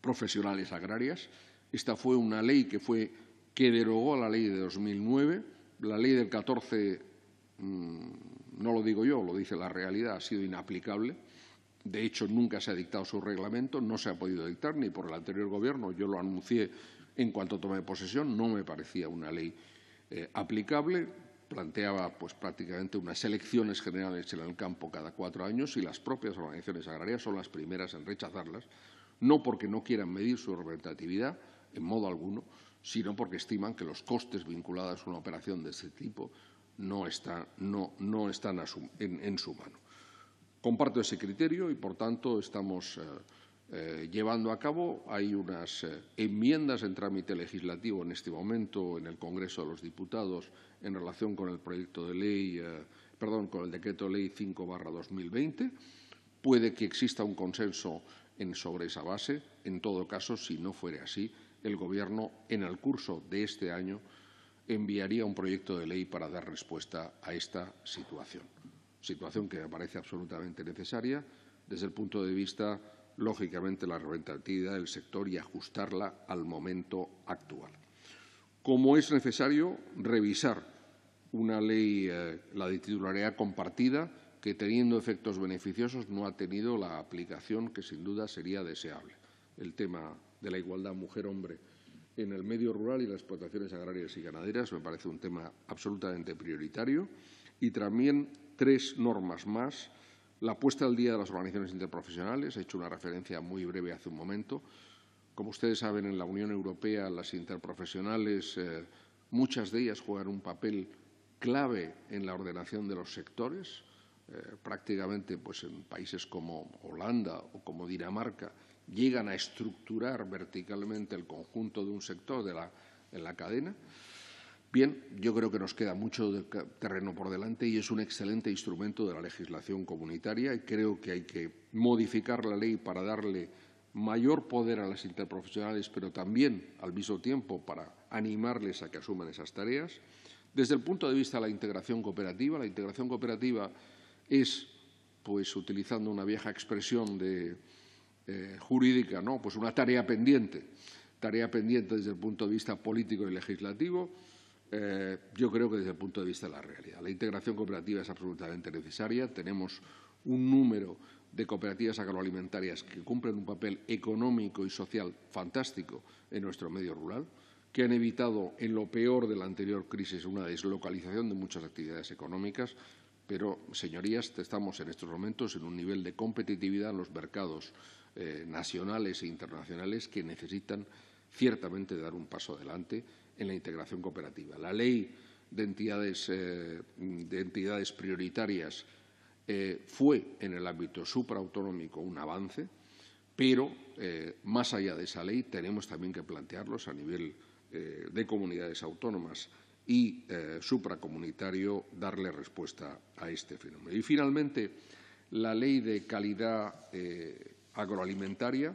profesionales agrarias. Esta fue una ley que, fue, que derogó la ley de 2009. La ley del 14, mm, no lo digo yo, lo dice la realidad, ha sido inaplicable. De hecho, nunca se ha dictado su reglamento, no se ha podido dictar ni por el anterior Gobierno. Yo lo anuncié en cuanto a toma de posesión, no me parecía una ley eh, aplicable. Planteaba pues, prácticamente unas elecciones generales en el campo cada cuatro años y las propias organizaciones agrarias son las primeras en rechazarlas, no porque no quieran medir su representatividad, en modo alguno, sino porque estiman que los costes vinculados a una operación de este tipo no, están en, su mano. Comparto ese criterio y, por tanto, estamos. Eh, eh, llevando a cabo. Hay unas eh, enmiendas en trámite legislativo en este momento en el Congreso de los Diputados en relación con el proyecto de ley, eh, perdón, con el decreto ley 5 barra 2020. Puede que exista un consenso sobre esa base. En todo caso, si no fuera así, el Gobierno en el curso de este año enviaría un proyecto de ley para dar respuesta a esta situación. Situación que me parece absolutamente necesaria desde el punto de vista lógicamente la rentabilidad del sector y ajustarla al momento actual. Como es necesario revisar una ley, eh, la de titularidad compartida, que teniendo efectos beneficiosos no ha tenido la aplicación que sin duda sería deseable. El tema de la igualdad mujer-hombre en el medio rural y las explotaciones agrarias y ganaderas me parece un tema absolutamente prioritario y también tres normas más la puesta al día de las organizaciones interprofesionales, he hecho una referencia muy breve hace un momento. Como ustedes saben, en la Unión Europea las interprofesionales, eh, muchas de ellas juegan un papel clave en la ordenación de los sectores. Eh, prácticamente pues, en países como Holanda o como Dinamarca llegan a estructurar verticalmente el conjunto de un sector de en la cadena. Bien, yo creo que nos queda mucho terreno por delante y es un excelente instrumento de la legislación comunitaria y creo que hay que modificar la ley para darle mayor poder a las interprofesionales, pero también, al mismo tiempo, para animarles a que asuman esas tareas. Desde el punto de vista de la integración cooperativa, la integración cooperativa es, pues utilizando una vieja expresión eh, jurídica, pues una tarea pendiente, tarea pendiente desde el punto de vista político y legislativo, eh, yo creo que desde el punto de vista de la realidad. La integración cooperativa es absolutamente necesaria. Tenemos un número de cooperativas agroalimentarias que cumplen un papel económico y social fantástico en nuestro medio rural, que han evitado en lo peor de la anterior crisis una deslocalización de muchas actividades económicas, pero, señorías, estamos en estos momentos en un nivel de competitividad en los mercados eh, nacionales e internacionales que necesitan ciertamente dar un paso adelante en la integración cooperativa. La ley de entidades, eh, prioritarias eh, fue en el ámbito supraautonómico un avance, pero eh, más allá de esa ley tenemos también que plantearlos a nivel de comunidades autónomas y supracomunitario darle respuesta a este fenómeno. Y finalmente, la ley de calidad agroalimentaria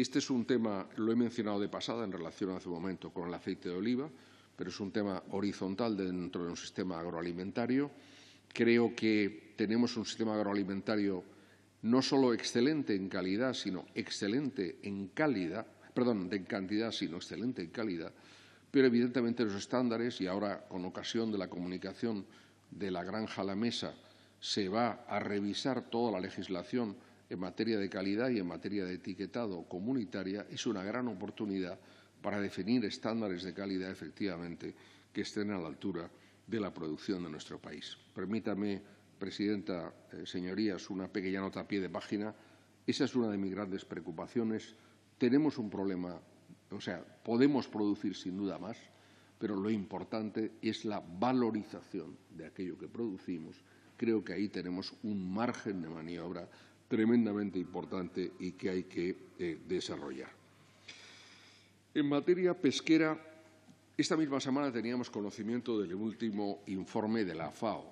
este es un tema, lo he mencionado de pasada en relación hace un momento con el aceite de oliva, pero es un tema horizontal dentro de un sistema agroalimentario. Creo que tenemos un sistema agroalimentario no solo excelente en calidad, sino excelente en calidad, perdón, en cantidad, sino excelente en calidad, pero evidentemente los estándares, y ahora con ocasión de la comunicación de la granja a la mesa, se va a revisar toda la legislación en materia de calidad y en materia de etiquetado comunitaria es una gran oportunidad para definir estándares de calidad efectivamente que estén a la altura de la producción de nuestro país. Permítame, Presidenta, eh, señorías, una pequeña nota a pie de página. Esa es una de mis grandes preocupaciones. Tenemos un problema, o sea, podemos producir sin duda más, pero lo importante es la valorización de aquello que producimos. Creo que ahí tenemos un margen de maniobra tremendamente importante y que hay que eh, desarrollar. En materia pesquera, esta misma semana teníamos conocimiento del último informe de la FAO.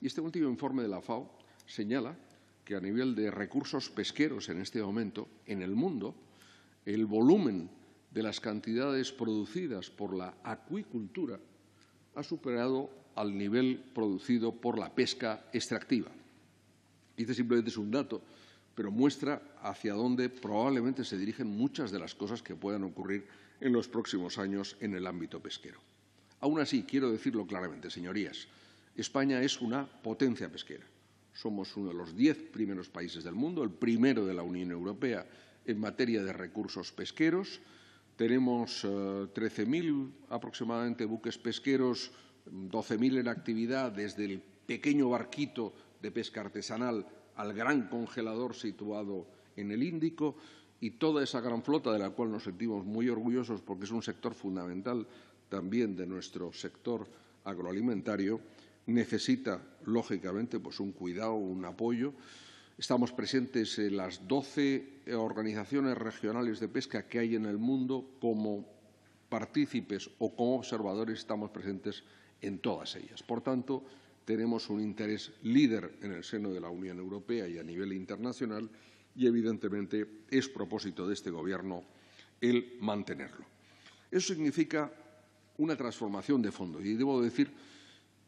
Y este último informe de la FAO señala que a nivel de recursos pesqueros en este momento, en el mundo, el volumen de las cantidades producidas por la acuicultura ha superado al nivel producido por la pesca extractiva. Y este simplemente es un dato pero muestra hacia dónde probablemente se dirigen muchas de las cosas que puedan ocurrir en los próximos años en el ámbito pesquero. Aún así, quiero decirlo claramente, señorías, España es una potencia pesquera. Somos uno de los diez primeros países del mundo, el primero de la Unión Europea en materia de recursos pesqueros. Tenemos 13.000 eh, aproximadamente buques pesqueros, 12.000 en actividad, desde el pequeño barquito de pesca artesanal al gran congelador situado en el Índico y toda esa gran flota de la cual nos sentimos muy orgullosos porque es un sector fundamental también de nuestro sector agroalimentario, necesita, lógicamente, pues un cuidado, un apoyo. Estamos presentes en las 12 organizaciones regionales de pesca que hay en el mundo como partícipes o como observadores, estamos presentes en todas ellas. Por tanto, tenemos un interés líder en el seno de la Unión Europea y a nivel internacional y, evidentemente, es propósito de este Gobierno el mantenerlo. Eso significa una transformación de fondo y debo decir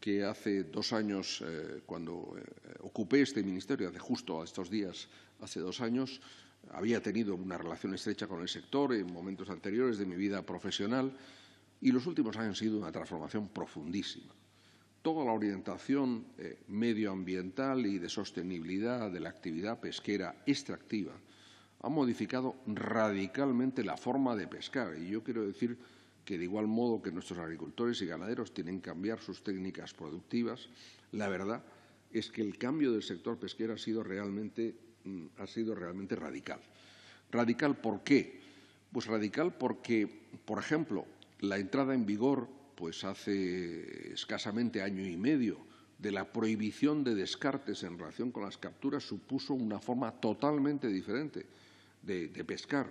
que hace dos años, eh, cuando eh, ocupé este ministerio, hace justo a estos días, hace dos años, había tenido una relación estrecha con el sector en momentos anteriores de mi vida profesional y los últimos años han sido una transformación profundísima toda la orientación eh, medioambiental y de sostenibilidad de la actividad pesquera extractiva ha modificado radicalmente la forma de pescar. Y yo quiero decir que de igual modo que nuestros agricultores y ganaderos tienen que cambiar sus técnicas productivas, la verdad es que el cambio del sector pesquero ha sido realmente, mm, ha sido realmente radical. ¿Radical por qué? Pues radical porque, por ejemplo, la entrada en vigor pues hace escasamente año y medio de la prohibición de descartes en relación con las capturas supuso una forma totalmente diferente de, pescar.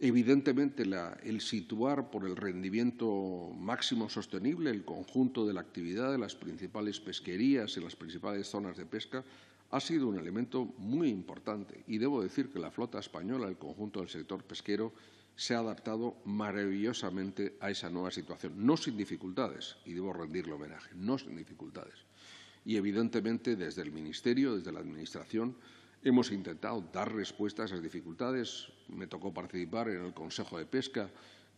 Evidentemente, el situar por el rendimiento máximo sostenible el conjunto de la actividad de las principales pesquerías en las principales zonas de pesca ha sido un elemento muy importante. Y debo decir que la flota española, el conjunto del sector pesquero, se ha adaptado maravillosamente a esa nueva situación, no sin dificultades, y debo rendirle homenaje, no sin dificultades. Y evidentemente desde el Ministerio, desde la Administración, hemos intentado dar respuesta a esas dificultades. Me tocó participar en el Consejo de Pesca,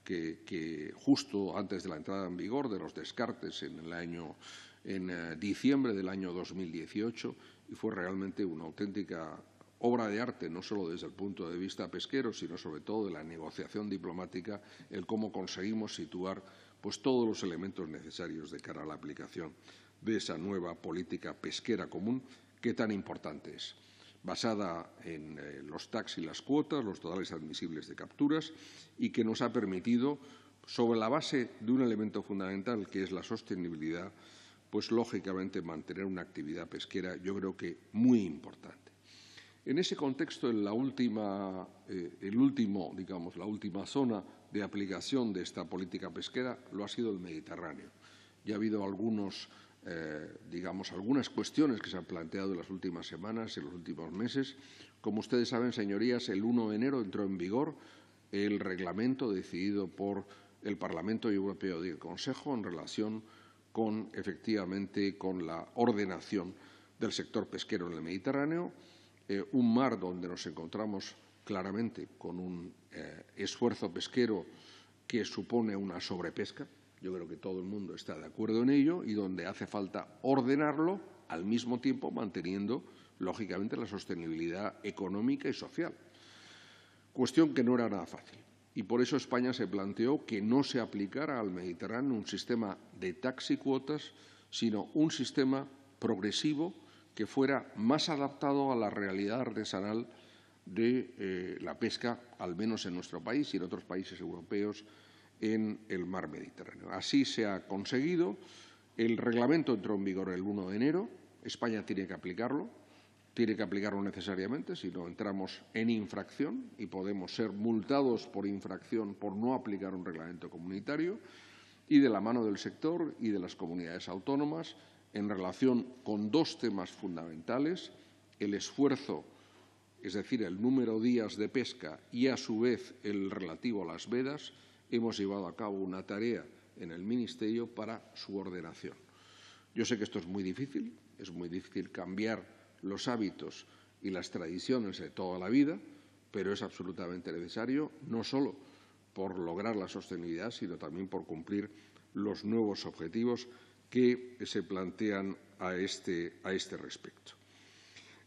que, justo antes de la entrada en vigor de los descartes en en eh, diciembre del año 2018 y fue realmente una auténtica obra de arte, no solo desde el punto de vista pesquero, sino sobre todo de la negociación diplomática, el cómo conseguimos situar pues, todos los elementos necesarios de cara a la aplicación de esa nueva política pesquera común que tan importante es, basada en eh, los tax y las cuotas, los totales admisibles de capturas, y que nos ha permitido, sobre la base de un elemento fundamental que es la sostenibilidad, pues lógicamente mantener una actividad pesquera yo creo que muy importante. En ese contexto, la última, eh, el último, digamos, la última zona de aplicación de esta política pesquera lo ha sido el Mediterráneo. Ya ha habido algunos, eh, digamos, algunas cuestiones que se han planteado en las últimas semanas, en los últimos meses. Como ustedes saben, señorías, el 1 de enero entró en vigor el reglamento decidido por el Parlamento Europeo y el Consejo en relación con, efectivamente, con la ordenación del sector pesquero en el Mediterráneo eh, un mar donde nos encontramos claramente con un eh, esfuerzo pesquero que supone una sobrepesca, yo creo que todo el mundo está de acuerdo en ello, y donde hace falta ordenarlo al mismo tiempo manteniendo, lógicamente, la sostenibilidad económica y social. Cuestión que no era nada fácil. Y por eso España se planteó que no se aplicara al Mediterráneo un sistema de taxicuotas, sino un sistema progresivo que fuera más adaptado a la realidad artesanal de eh, la pesca, al menos en nuestro país y en otros países europeos, en el mar Mediterráneo. Así se ha conseguido. El reglamento entró en vigor el 1 de enero. España tiene que aplicarlo, tiene que aplicarlo necesariamente, si no entramos en infracción y podemos ser multados por infracción por no aplicar un reglamento comunitario. Y de la mano del sector y de las comunidades autónomas en relación con dos temas fundamentales, el esfuerzo, es decir, el número de días de pesca y, a su vez, el relativo a las vedas, hemos llevado a cabo una tarea en el Ministerio para su ordenación. Yo sé que esto es muy difícil, es muy difícil cambiar los hábitos y las tradiciones de toda la vida, pero es absolutamente necesario, no solo por lograr la sostenibilidad, sino también por cumplir los nuevos objetivos que se plantean a este, este respecto.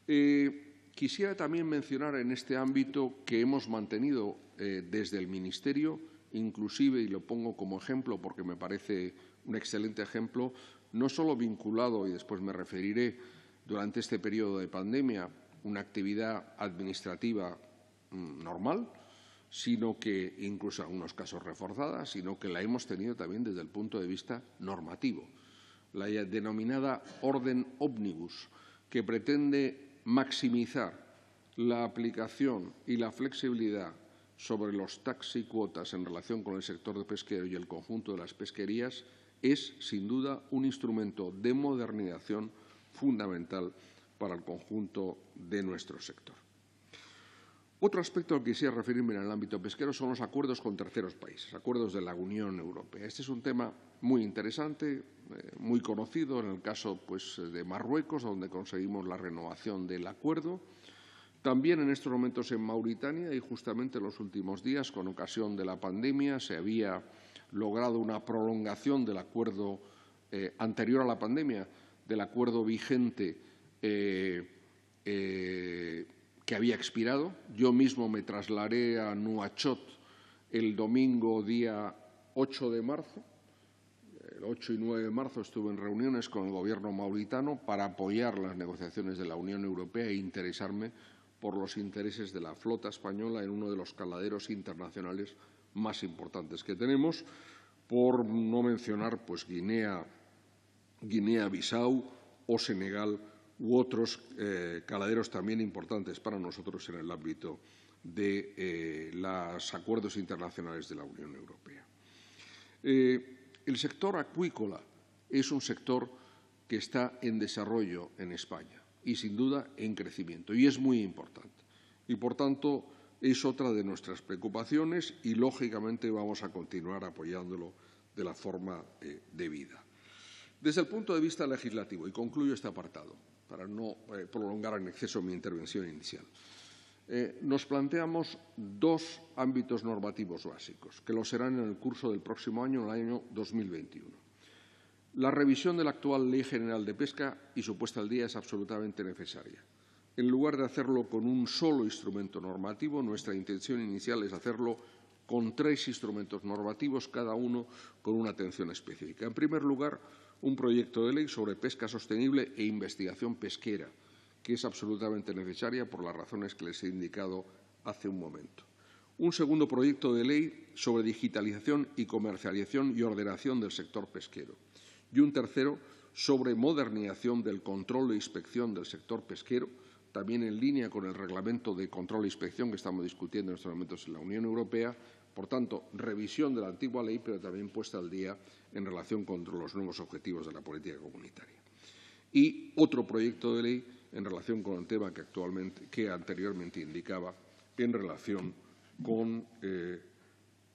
Eh, quisiera también mencionar en este ámbito que hemos mantenido eh, desde el Ministerio, inclusive, y lo pongo como ejemplo porque me parece un excelente ejemplo, no solo vinculado, y después me referiré, durante este periodo de pandemia, una actividad administrativa mm, normal, sino que incluso en algunos casos reforzada, sino que la hemos tenido también desde el punto de vista normativo la denominada Orden ómnibus, que pretende maximizar la aplicación y la flexibilidad sobre los taxi cuotas en relación con el sector de pesquero y el conjunto de las pesquerías es, sin duda, un instrumento de modernización fundamental para el conjunto de nuestro sector. Otro aspecto al que quisiera referirme en el ámbito pesquero son los acuerdos con terceros países, acuerdos de la Unión Europea. Este es un tema muy interesante, eh, muy conocido, en el caso pues, de Marruecos, donde conseguimos la renovación del acuerdo. También en estos momentos en Mauritania y justamente en los últimos días, con ocasión de la pandemia, se había logrado una prolongación del acuerdo eh, anterior a la pandemia, del acuerdo vigente eh, que había expirado. Yo mismo me trasladé a Nuachot el domingo día 8 de marzo 8 y 9 de marzo estuve en reuniones con el Gobierno mauritano para apoyar las negociaciones de la Unión Europea e interesarme por los intereses de la flota española en uno de los caladeros internacionales más importantes que tenemos, por no mencionar pues, Guinea, Guinea-Bissau o Senegal u otros eh, caladeros también importantes para nosotros en el ámbito de eh, los acuerdos internacionales de la Unión Europea. Eh, el sector acuícola es un sector que está en desarrollo en España y, sin duda, en crecimiento, y es muy importante. Y, por tanto, es otra de nuestras preocupaciones y, lógicamente, vamos a continuar apoyándolo de la forma eh, debida. Desde el punto de vista legislativo, y concluyo este apartado para no eh, prolongar en exceso mi intervención inicial, eh, nos planteamos dos ámbitos normativos básicos, que lo serán en el curso del próximo año, en el año 2021. La revisión de la actual Ley General de Pesca y su puesta al día es absolutamente necesaria. En lugar de hacerlo con un solo instrumento normativo, nuestra intención inicial es hacerlo con tres instrumentos normativos, cada uno con una atención específica. En primer lugar, un proyecto de ley sobre pesca sostenible e investigación pesquera, que es absolutamente necesaria por las razones que les he indicado hace un momento. Un segundo proyecto de ley sobre digitalización y comercialización y ordenación del sector pesquero. Y un tercero sobre modernización del control e inspección del sector pesquero, también en línea con el reglamento de control e inspección que estamos discutiendo en estos momentos en la Unión Europea, por tanto, revisión de la antigua ley, pero también puesta al día en relación con los nuevos objetivos de la política comunitaria. Y otro proyecto de ley en relación con el tema que, que anteriormente indicaba, en relación con eh,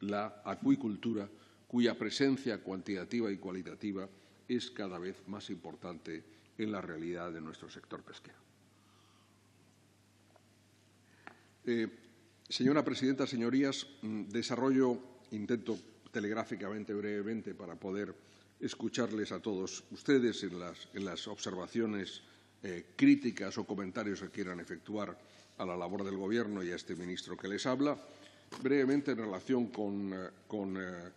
la acuicultura, cuya presencia cuantitativa y cualitativa es cada vez más importante en la realidad de nuestro sector pesquero. Eh, señora presidenta, señorías, mm, desarrollo, intento telegráficamente, brevemente, para poder escucharles a todos ustedes en las observaciones eh, críticas o comentarios que quieran efectuar a la labor del Gobierno y a este ministro que les habla. Brevemente, en relación con, eh, eh,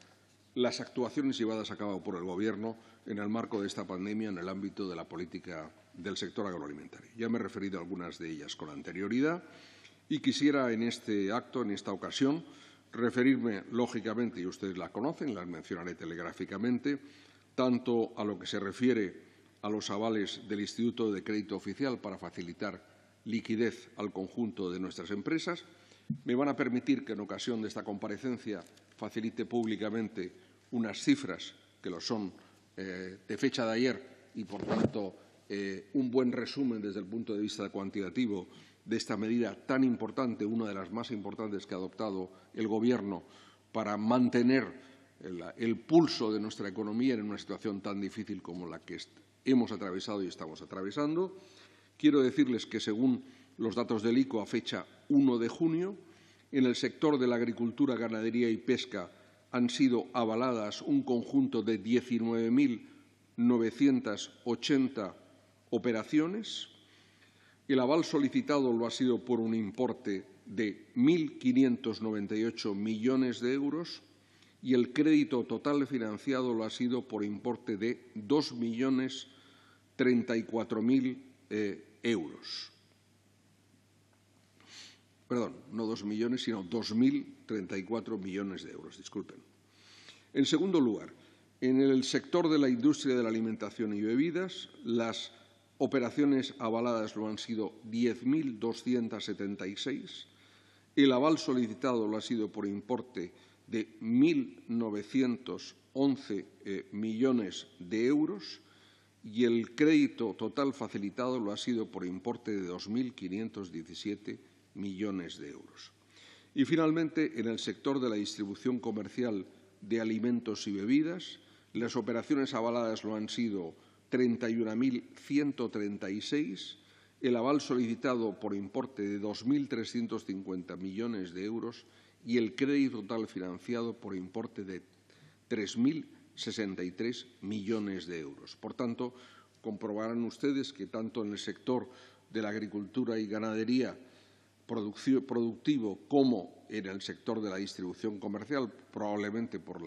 las actuaciones llevadas a cabo por el Gobierno en el marco de esta pandemia en el ámbito de la política del sector agroalimentario. Ya me he referido a algunas de ellas con anterioridad y quisiera en este acto, en esta ocasión, referirme, lógicamente, y ustedes la conocen, la mencionaré telegráficamente, tanto a lo que se refiere a los avales del Instituto de Crédito Oficial para facilitar liquidez al conjunto de nuestras empresas, me van a permitir que en ocasión de esta comparecencia facilite públicamente unas cifras que lo son eh, de fecha de ayer y, por tanto, eh, un buen resumen desde el punto de vista cuantitativo de esta medida tan importante, una de las más importantes que ha adoptado el Gobierno para mantener el, pulso de nuestra economía en una situación tan difícil como la que hemos atravesado y estamos atravesando. Quiero decirles que, según los datos del ICO a fecha 1 de junio, en el sector de la agricultura, ganadería y pesca han sido avaladas un conjunto de 19.980 operaciones. El aval solicitado lo ha sido por un importe de 1.598 millones de euros y el crédito total financiado lo ha sido por importe de 2.034.000 eh, euros. Perdón, no 2 millones, sino 2.034 millones de euros, disculpen. En segundo lugar, en el sector de la industria de la alimentación y bebidas, las operaciones avaladas lo han sido 10.276, el aval solicitado lo ha sido por importe de 1.911 eh, millones de euros y el crédito total facilitado lo ha sido por importe de 2.517 millones de euros. Y, finalmente, en el sector de la distribución comercial de alimentos y bebidas, las operaciones avaladas lo han sido 31.136, el aval solicitado por importe de 2.350 millones de euros y el crédito total financiado por importe de 3.063 millones de euros. Por tanto, comprobarán ustedes que tanto en el sector de la agricultura y ganadería productivo como en el sector de la distribución comercial, probablemente por,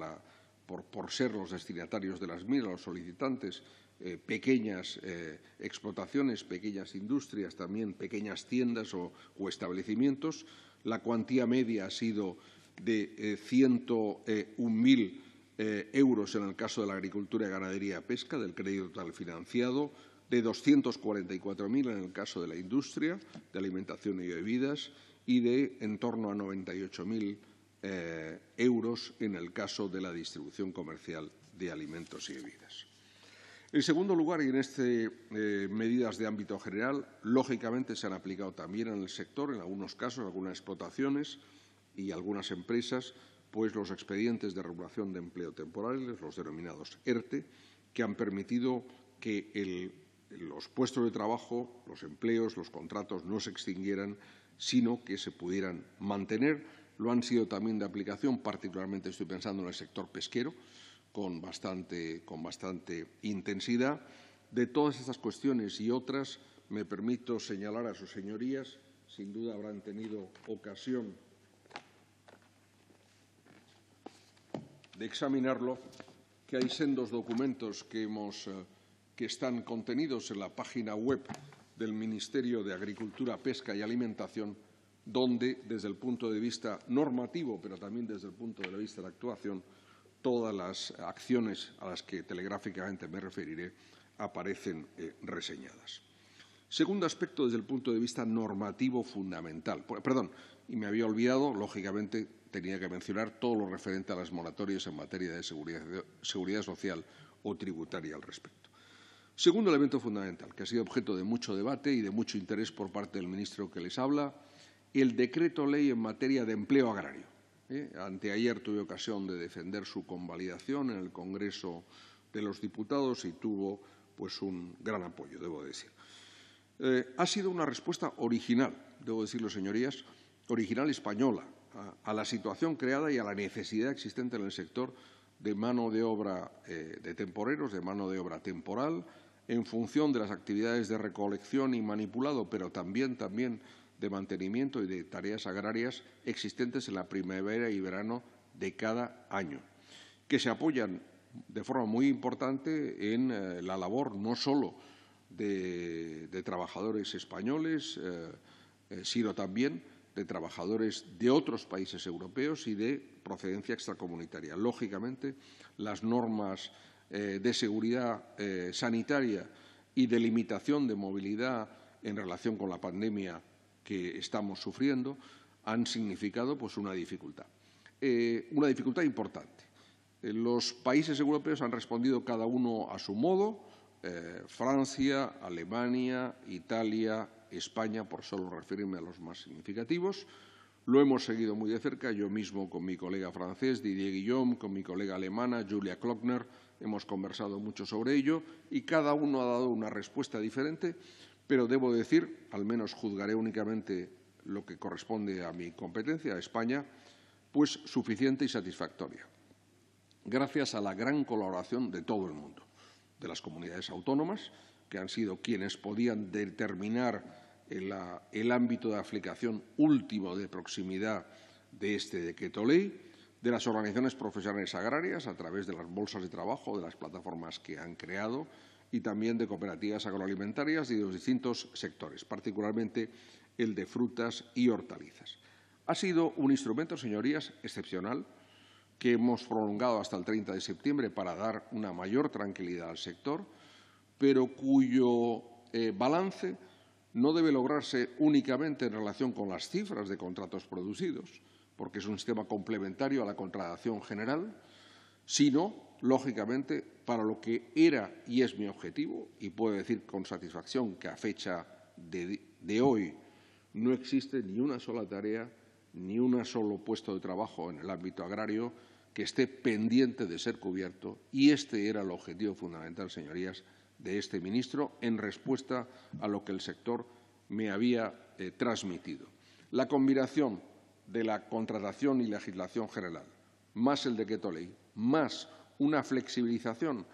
ser los destinatarios de las minas, los solicitantes, eh, pequeñas eh, explotaciones, pequeñas industrias, también pequeñas tiendas o establecimientos, la cuantía media ha sido de eh, 101.000 eh, eh, euros en el caso de la agricultura, ganadería y pesca, del crédito total financiado, de 244.000 en el caso de la industria, de alimentación y bebidas, y de en torno a 98.000 eh, euros en el caso de la distribución comercial de alimentos y bebidas. En segundo lugar, y en este eh, medidas de ámbito general, lógicamente se han aplicado también en el sector, en algunos casos, algunas explotaciones y algunas empresas, pues los expedientes de regulación de empleo temporales, los denominados ERTE, e, que han permitido que los puestos de trabajo, los empleos, los contratos no se extinguieran, sino que se pudieran mantener. Lo han sido también de aplicación, particularmente estoy pensando en el sector pesquero, con bastante, intensidad. De todas estas cuestiones y otras, me permito señalar a sus señorías, sin duda habrán tenido ocasión de examinarlo, que hay sendos documentos que, hemos, eh, que están contenidos en la página web del Ministerio de Agricultura, Pesca y Alimentación, donde, desde el punto de vista normativo, pero también desde el punto de vista de la actuación, todas las acciones a las que telegráficamente me referiré aparecen eh, reseñadas. Segundo aspecto desde el punto de vista normativo fundamental. Perdón, y me había olvidado, lógicamente tenía que mencionar todo lo referente a las moratorias en materia de seguridad, seguridad social o tributaria al respecto. Segundo elemento fundamental, que ha sido objeto de mucho debate y de mucho interés por parte del ministro que les habla, el decreto ley en materia de empleo agrario. ¿eh? anteayer tuve ocasión de defender su convalidación en el Congreso de los Diputados y tuvo pues, un gran apoyo, debo decir. Eh, ha sido una respuesta original, debo decirlo, señorías, original española, a, la situación creada y a la necesidad existente en el sector de mano de obra eh, de temporeros, de mano de obra temporal, en función de las actividades de recolección y manipulado, pero también, también de mantenimiento y de tareas agrarias existentes en la primavera y verano de cada año, que se apoyan de forma muy importante en eh, la labor no solo de, trabajadores españoles, eh, eh, sino también de trabajadores de otros países europeos y de procedencia extracomunitaria. Lógicamente, las normas de seguridad sanitaria y de limitación de movilidad en relación con la pandemia que estamos sufriendo han significado pues, una dificultad. Eh, una dificultad importante. Eh, los países europeos han respondido cada uno a su modo, eh, Francia, Alemania, Italia, España, por solo referirme a los más significativos. Lo hemos seguido muy de cerca, yo mismo con mi colega francés Didier Guillaume, con mi colega alemana Julia Klockner, hemos conversado mucho sobre ello y cada uno ha dado una respuesta diferente. Pero debo decir, al menos juzgaré únicamente lo que corresponde a mi competencia, a España, pues suficiente y satisfactoria, gracias a la gran colaboración de todo el mundo, de las comunidades autónomas, que han sido quienes podían determinar el, ámbito de aplicación último de proximidad de este decreto ley, de las organizaciones profesionales agrarias a través de las bolsas de trabajo, de las plataformas que han creado, y también de cooperativas agroalimentarias y de los distintos sectores, particularmente el de frutas y hortalizas. Ha sido un instrumento, señorías, excepcional que hemos prolongado hasta el 30 de septiembre para dar una mayor tranquilidad al sector, pero cuyo eh, balance no debe lograrse únicamente en relación con las cifras de contratos producidos, porque es un sistema complementario a la contratación general, sino, lógicamente, para lo que era y es mi objetivo, y puedo decir con satisfacción que a fecha de, hoy no existe ni una sola tarea, ni un solo puesto de trabajo en el ámbito agrario que esté pendiente de ser cubierto, y este era el objetivo fundamental, señorías, de este ministro en respuesta a lo que el sector me había eh, transmitido. La combinación de la contratación y legislación general, más el decreto ley, más una flexibilización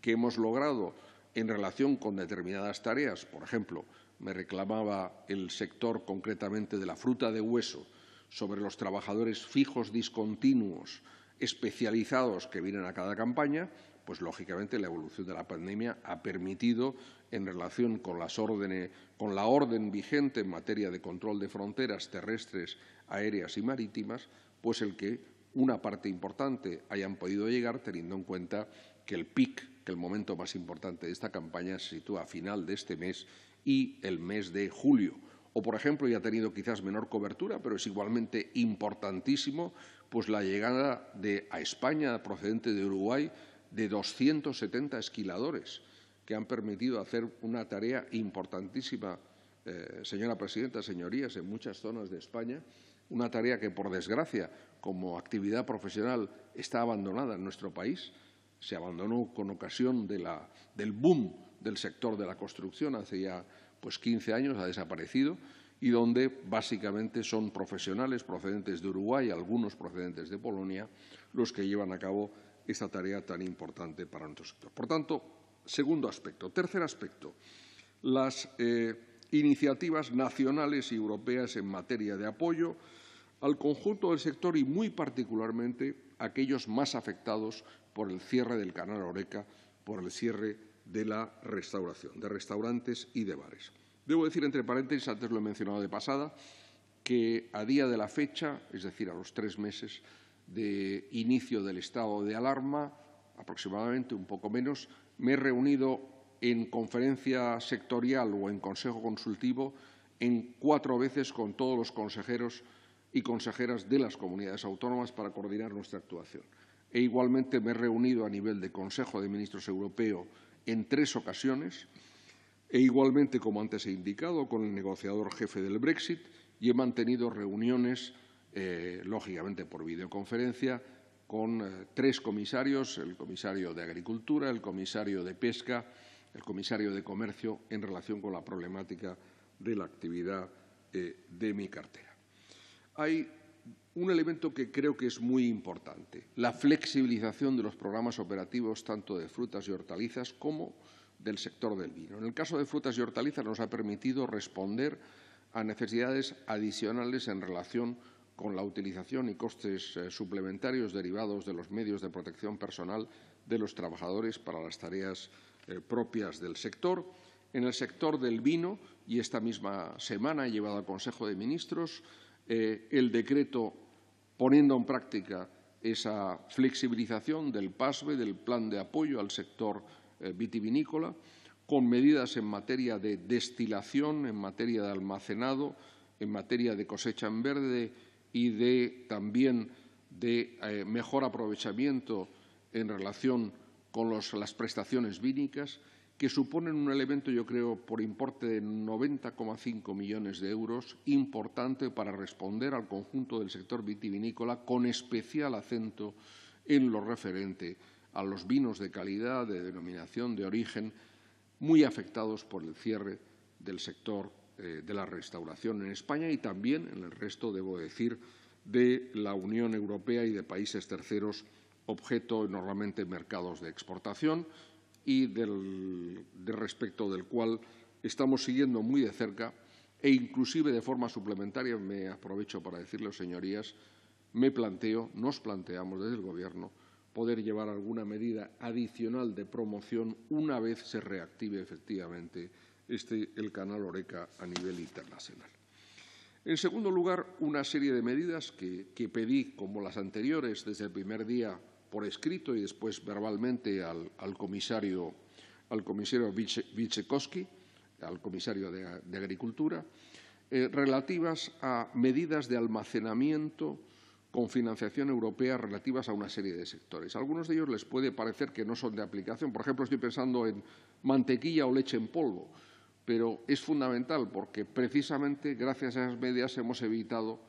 que hemos logrado en relación con determinadas tareas. Por ejemplo, me reclamaba el sector concretamente de la fruta de hueso sobre los trabajadores fijos discontinuos especializados que vienen a cada campaña, pues lógicamente la evolución de la pandemia ha permitido, en relación con, las órdenes, con la orden vigente en materia de control de fronteras terrestres, aéreas y marítimas, pues el que una parte importante hayan podido llegar teniendo en cuenta que el PIC, que el momento más importante de esta campaña, se sitúa a final de este mes y el mes de julio. O, por ejemplo, ya ha tenido quizás menor cobertura, pero es igualmente importantísimo, pues la llegada de, a España procedente de Uruguay de 270 esquiladores que han permitido hacer una tarea importantísima, eh, señora presidenta, señorías, en muchas zonas de España, una tarea que, por desgracia, como actividad profesional está abandonada en nuestro país. Se abandonó con ocasión del boom del sector de la construcción hace ya pues, 15 años, ha desaparecido y donde básicamente son profesionales procedentes de Uruguay, algunos procedentes de Polonia, los que llevan a cabo esta tarea tan importante para nuestro sector. Por tanto, segundo aspecto. Tercer aspecto, las eh, iniciativas nacionales y europeas en materia de apoyo al conjunto del sector y muy particularmente a aquellos más afectados por el cierre del canal Oreca, por el cierre de la restauración, de restaurantes y de bares. Debo decir, entre paréntesis, antes lo he mencionado de pasada, que a día de la fecha, es decir, a los tres meses de inicio del estado de alarma, aproximadamente un poco menos, me he reunido en conferencia sectorial o en consejo consultivo en cuatro veces con todos los consejeros y consejeras de las comunidades autónomas para coordinar nuestra actuación. E igualmente me he reunido a nivel de Consejo de Ministros Europeo en tres ocasiones e igualmente, como antes he indicado, con el negociador jefe del Brexit y he mantenido reuniones, eh, lógicamente por videoconferencia, con eh, tres comisarios, el comisario de Agricultura, el comisario de Pesca, el comisario de Comercio, en relación con la problemática de la actividad eh, de mi cartera hay un elemento que creo que es muy importante, la flexibilización de los programas operativos tanto de frutas y hortalizas como del sector del vino. En el caso de frutas y hortalizas nos ha permitido responder a necesidades adicionales en relación con la utilización y costes eh, suplementarios derivados de los medios de protección personal de los trabajadores para las tareas eh, propias del sector. En el sector del vino, y esta misma semana he llevado al Consejo de Ministros, eh, el decreto poniendo en práctica esa flexibilización del PASBE, del plan de apoyo al sector eh, vitivinícola, con medidas en materia de destilación, en materia de almacenado, en materia de cosecha en verde y de, también de eh, mejor aprovechamiento en relación con las prestaciones vínicas que suponen un elemento, yo creo, por importe de 90,5 millones de euros, importante para responder al conjunto del sector vitivinícola, con especial acento en lo referente a los vinos de calidad, de denominación de origen, muy afectados por el cierre del sector eh, de la restauración en España y también en el resto, debo decir, de la Unión Europea y de países terceros objeto normalmente mercados de exportación, y del, de respecto del cual estamos siguiendo muy de cerca e inclusive de forma suplementaria, me aprovecho para decirles, señorías, me planteo, nos planteamos desde el Gobierno poder llevar alguna medida adicional de promoción una vez se reactive efectivamente este, el canal Oreca a nivel internacional. En segundo lugar, una serie de medidas que, que pedí, como las anteriores, desde el primer día por escrito y después verbalmente al, comisario, al comisario al comisario de, Agricultura, eh, relativas a medidas de almacenamiento con financiación europea relativas a una serie de sectores. algunos de ellos les puede parecer que no son de aplicación. Por ejemplo, estoy pensando en mantequilla o leche en polvo, pero es fundamental porque precisamente gracias a esas medidas hemos evitado,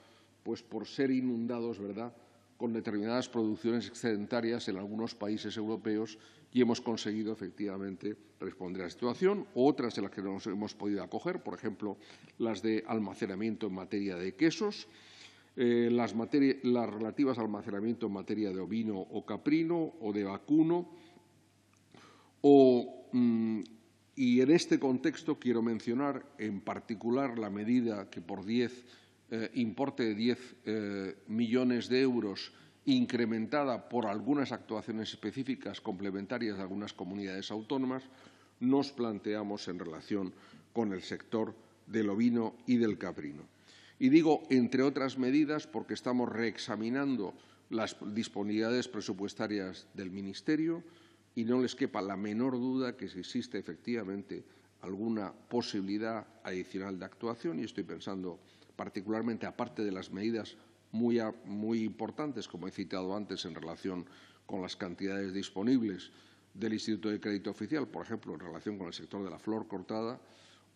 pues por ser inundados, ¿verdad?, con determinadas producciones excedentarias en algunos países europeos y hemos conseguido efectivamente responder a la situación. Otras de las que nos hemos podido acoger, por ejemplo, las de almacenamiento en materia de quesos, eh, las, relativas al almacenamiento en materia de ovino o caprino o de vacuno. Mm, y en este contexto quiero mencionar en particular la medida que por 10 eh, importe de 10 eh, millones de euros incrementada por algunas actuaciones específicas complementarias de algunas comunidades autónomas, nos planteamos en relación con el sector del ovino y del caprino. Y digo, entre otras medidas, porque estamos reexaminando las disponibilidades presupuestarias del Ministerio y no les quepa la menor duda que existe efectivamente alguna posibilidad adicional de actuación, y estoy pensando particularmente aparte de las medidas muy, muy importantes, como he citado antes, en relación con las cantidades disponibles del Instituto de Crédito Oficial, por ejemplo, en relación con el sector de la flor cortada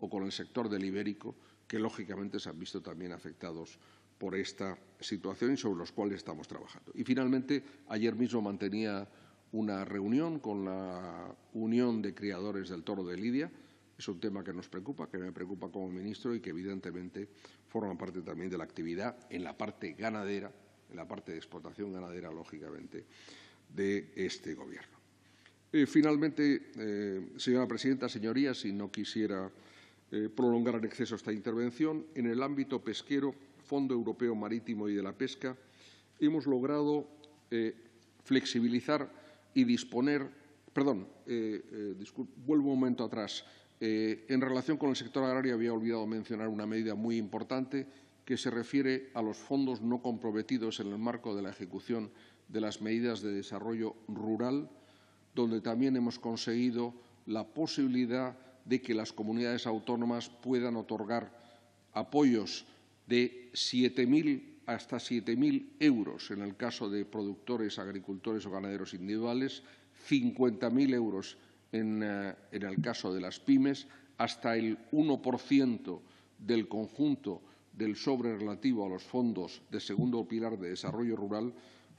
o con el sector del ibérico, que lógicamente se han visto también afectados por esta situación y sobre los cuales estamos trabajando. Y finalmente, ayer mismo mantenía una reunión con la Unión de Criadores del Toro de Lidia, es un tema que nos preocupa, que me preocupa como ministro y que evidentemente forma parte también de la actividad en la parte ganadera, en la parte de explotación ganadera, lógicamente, de este Gobierno. finalmente, eh, señora presidenta, señorías, si no quisiera eh, prolongar en exceso esta intervención, en el ámbito pesquero, Fondo Europeo Marítimo y de la Pesca, hemos logrado eh, flexibilizar y disponer, perdón, vuelvo un momento atrás, eh, en relación con el sector agrario, había olvidado mencionar una medida muy importante que se refiere a los fondos no comprometidos en el marco de la ejecución de las medidas de desarrollo rural, donde también hemos conseguido la posibilidad de que las comunidades autónomas puedan otorgar apoyos de 7.000 hasta 7.000 euros en el caso de productores, agricultores o ganaderos individuales, 50.000 euros eh, en, el caso de las pymes, hasta el 1% del conjunto del sobre relativo a los fondos de segundo pilar de desarrollo rural,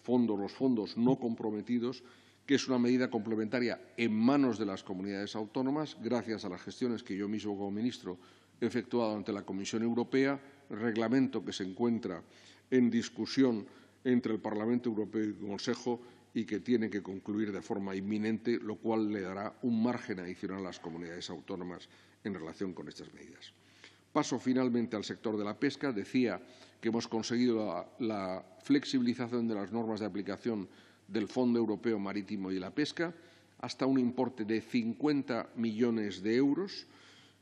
los fondos no comprometidos, que es una medida complementaria en manos de las comunidades autónomas, gracias a las gestiones que yo mismo como ministro he efectuado ante la Comisión Europea, reglamento que se encuentra en discusión entre el Parlamento Europeo y el Consejo y que tiene que concluir de forma inminente, lo cual le dará un margen adicional a las comunidades autónomas en relación con estas medidas. Paso finalmente al sector de la pesca. Decía que hemos conseguido la, flexibilización de las normas de aplicación del Fondo Europeo Marítimo y la Pesca hasta un importe de 50 millones de euros,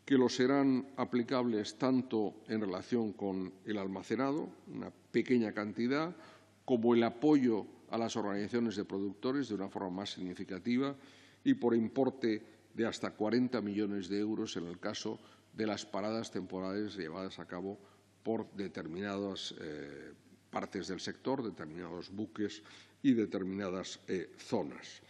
que lo serán aplicables tanto en relación con el almacenado, una pequeña cantidad, como el apoyo a las organizaciones de productores de una forma más significativa y por importe de hasta 40 millones de euros en el caso de las paradas temporales llevadas a cabo por determinadas eh, partes del sector, determinados buques y determinadas eh, zonas.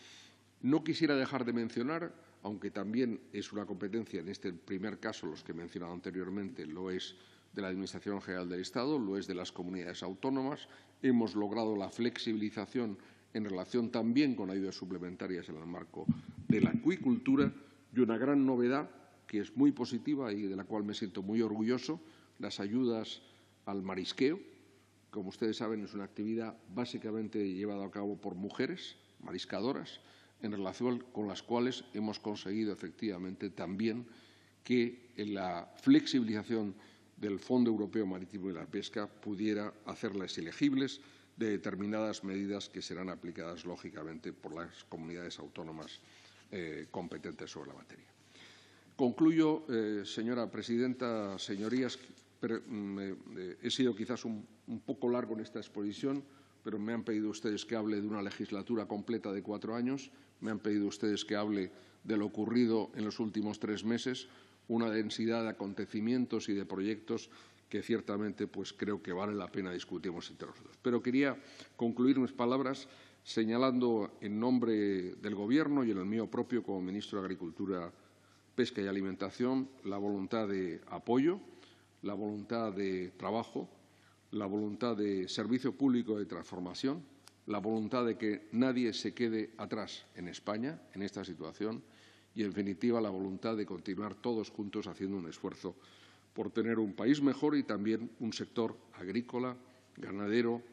No quisiera dejar de mencionar, aunque también es una competencia, en este primer caso, los que he mencionado anteriormente, lo es de la Administración General del Estado, lo es de las comunidades autónomas. Hemos logrado la flexibilización en relación también con ayudas suplementarias en el marco de la acuicultura y una gran novedad que es muy positiva y de la cual me siento muy orgulloso, las ayudas al marisqueo. Como ustedes saben, es una actividad básicamente llevada a cabo por mujeres mariscadoras, en relación con las cuales hemos conseguido efectivamente también que la flexibilización del Fondo Europeo Marítimo y la Pesca pudiera hacerlas elegibles de determinadas medidas que serán aplicadas, lógicamente, por las comunidades autónomas eh, competentes sobre la materia. Concluyo, eh, señora presidenta, señorías, mm, eh, he sido quizás un, un poco largo en esta exposición, pero me han pedido ustedes que hable de una legislatura completa de cuatro años, me han pedido ustedes que hable de lo ocurrido en los últimos tres meses una densidad de acontecimientos y de proyectos que ciertamente pues, creo que vale la pena discutirmos entre nosotros. Pero quería concluir mis palabras señalando en nombre del Gobierno y en el mío propio como ministro de Agricultura, Pesca y Alimentación la voluntad de apoyo, la voluntad de trabajo, la voluntad de servicio público de transformación, la voluntad de que nadie se quede atrás en España en esta situación y, en definitiva, la voluntad de continuar todos juntos haciendo un esfuerzo por tener un país mejor y también un sector agrícola, ganadero,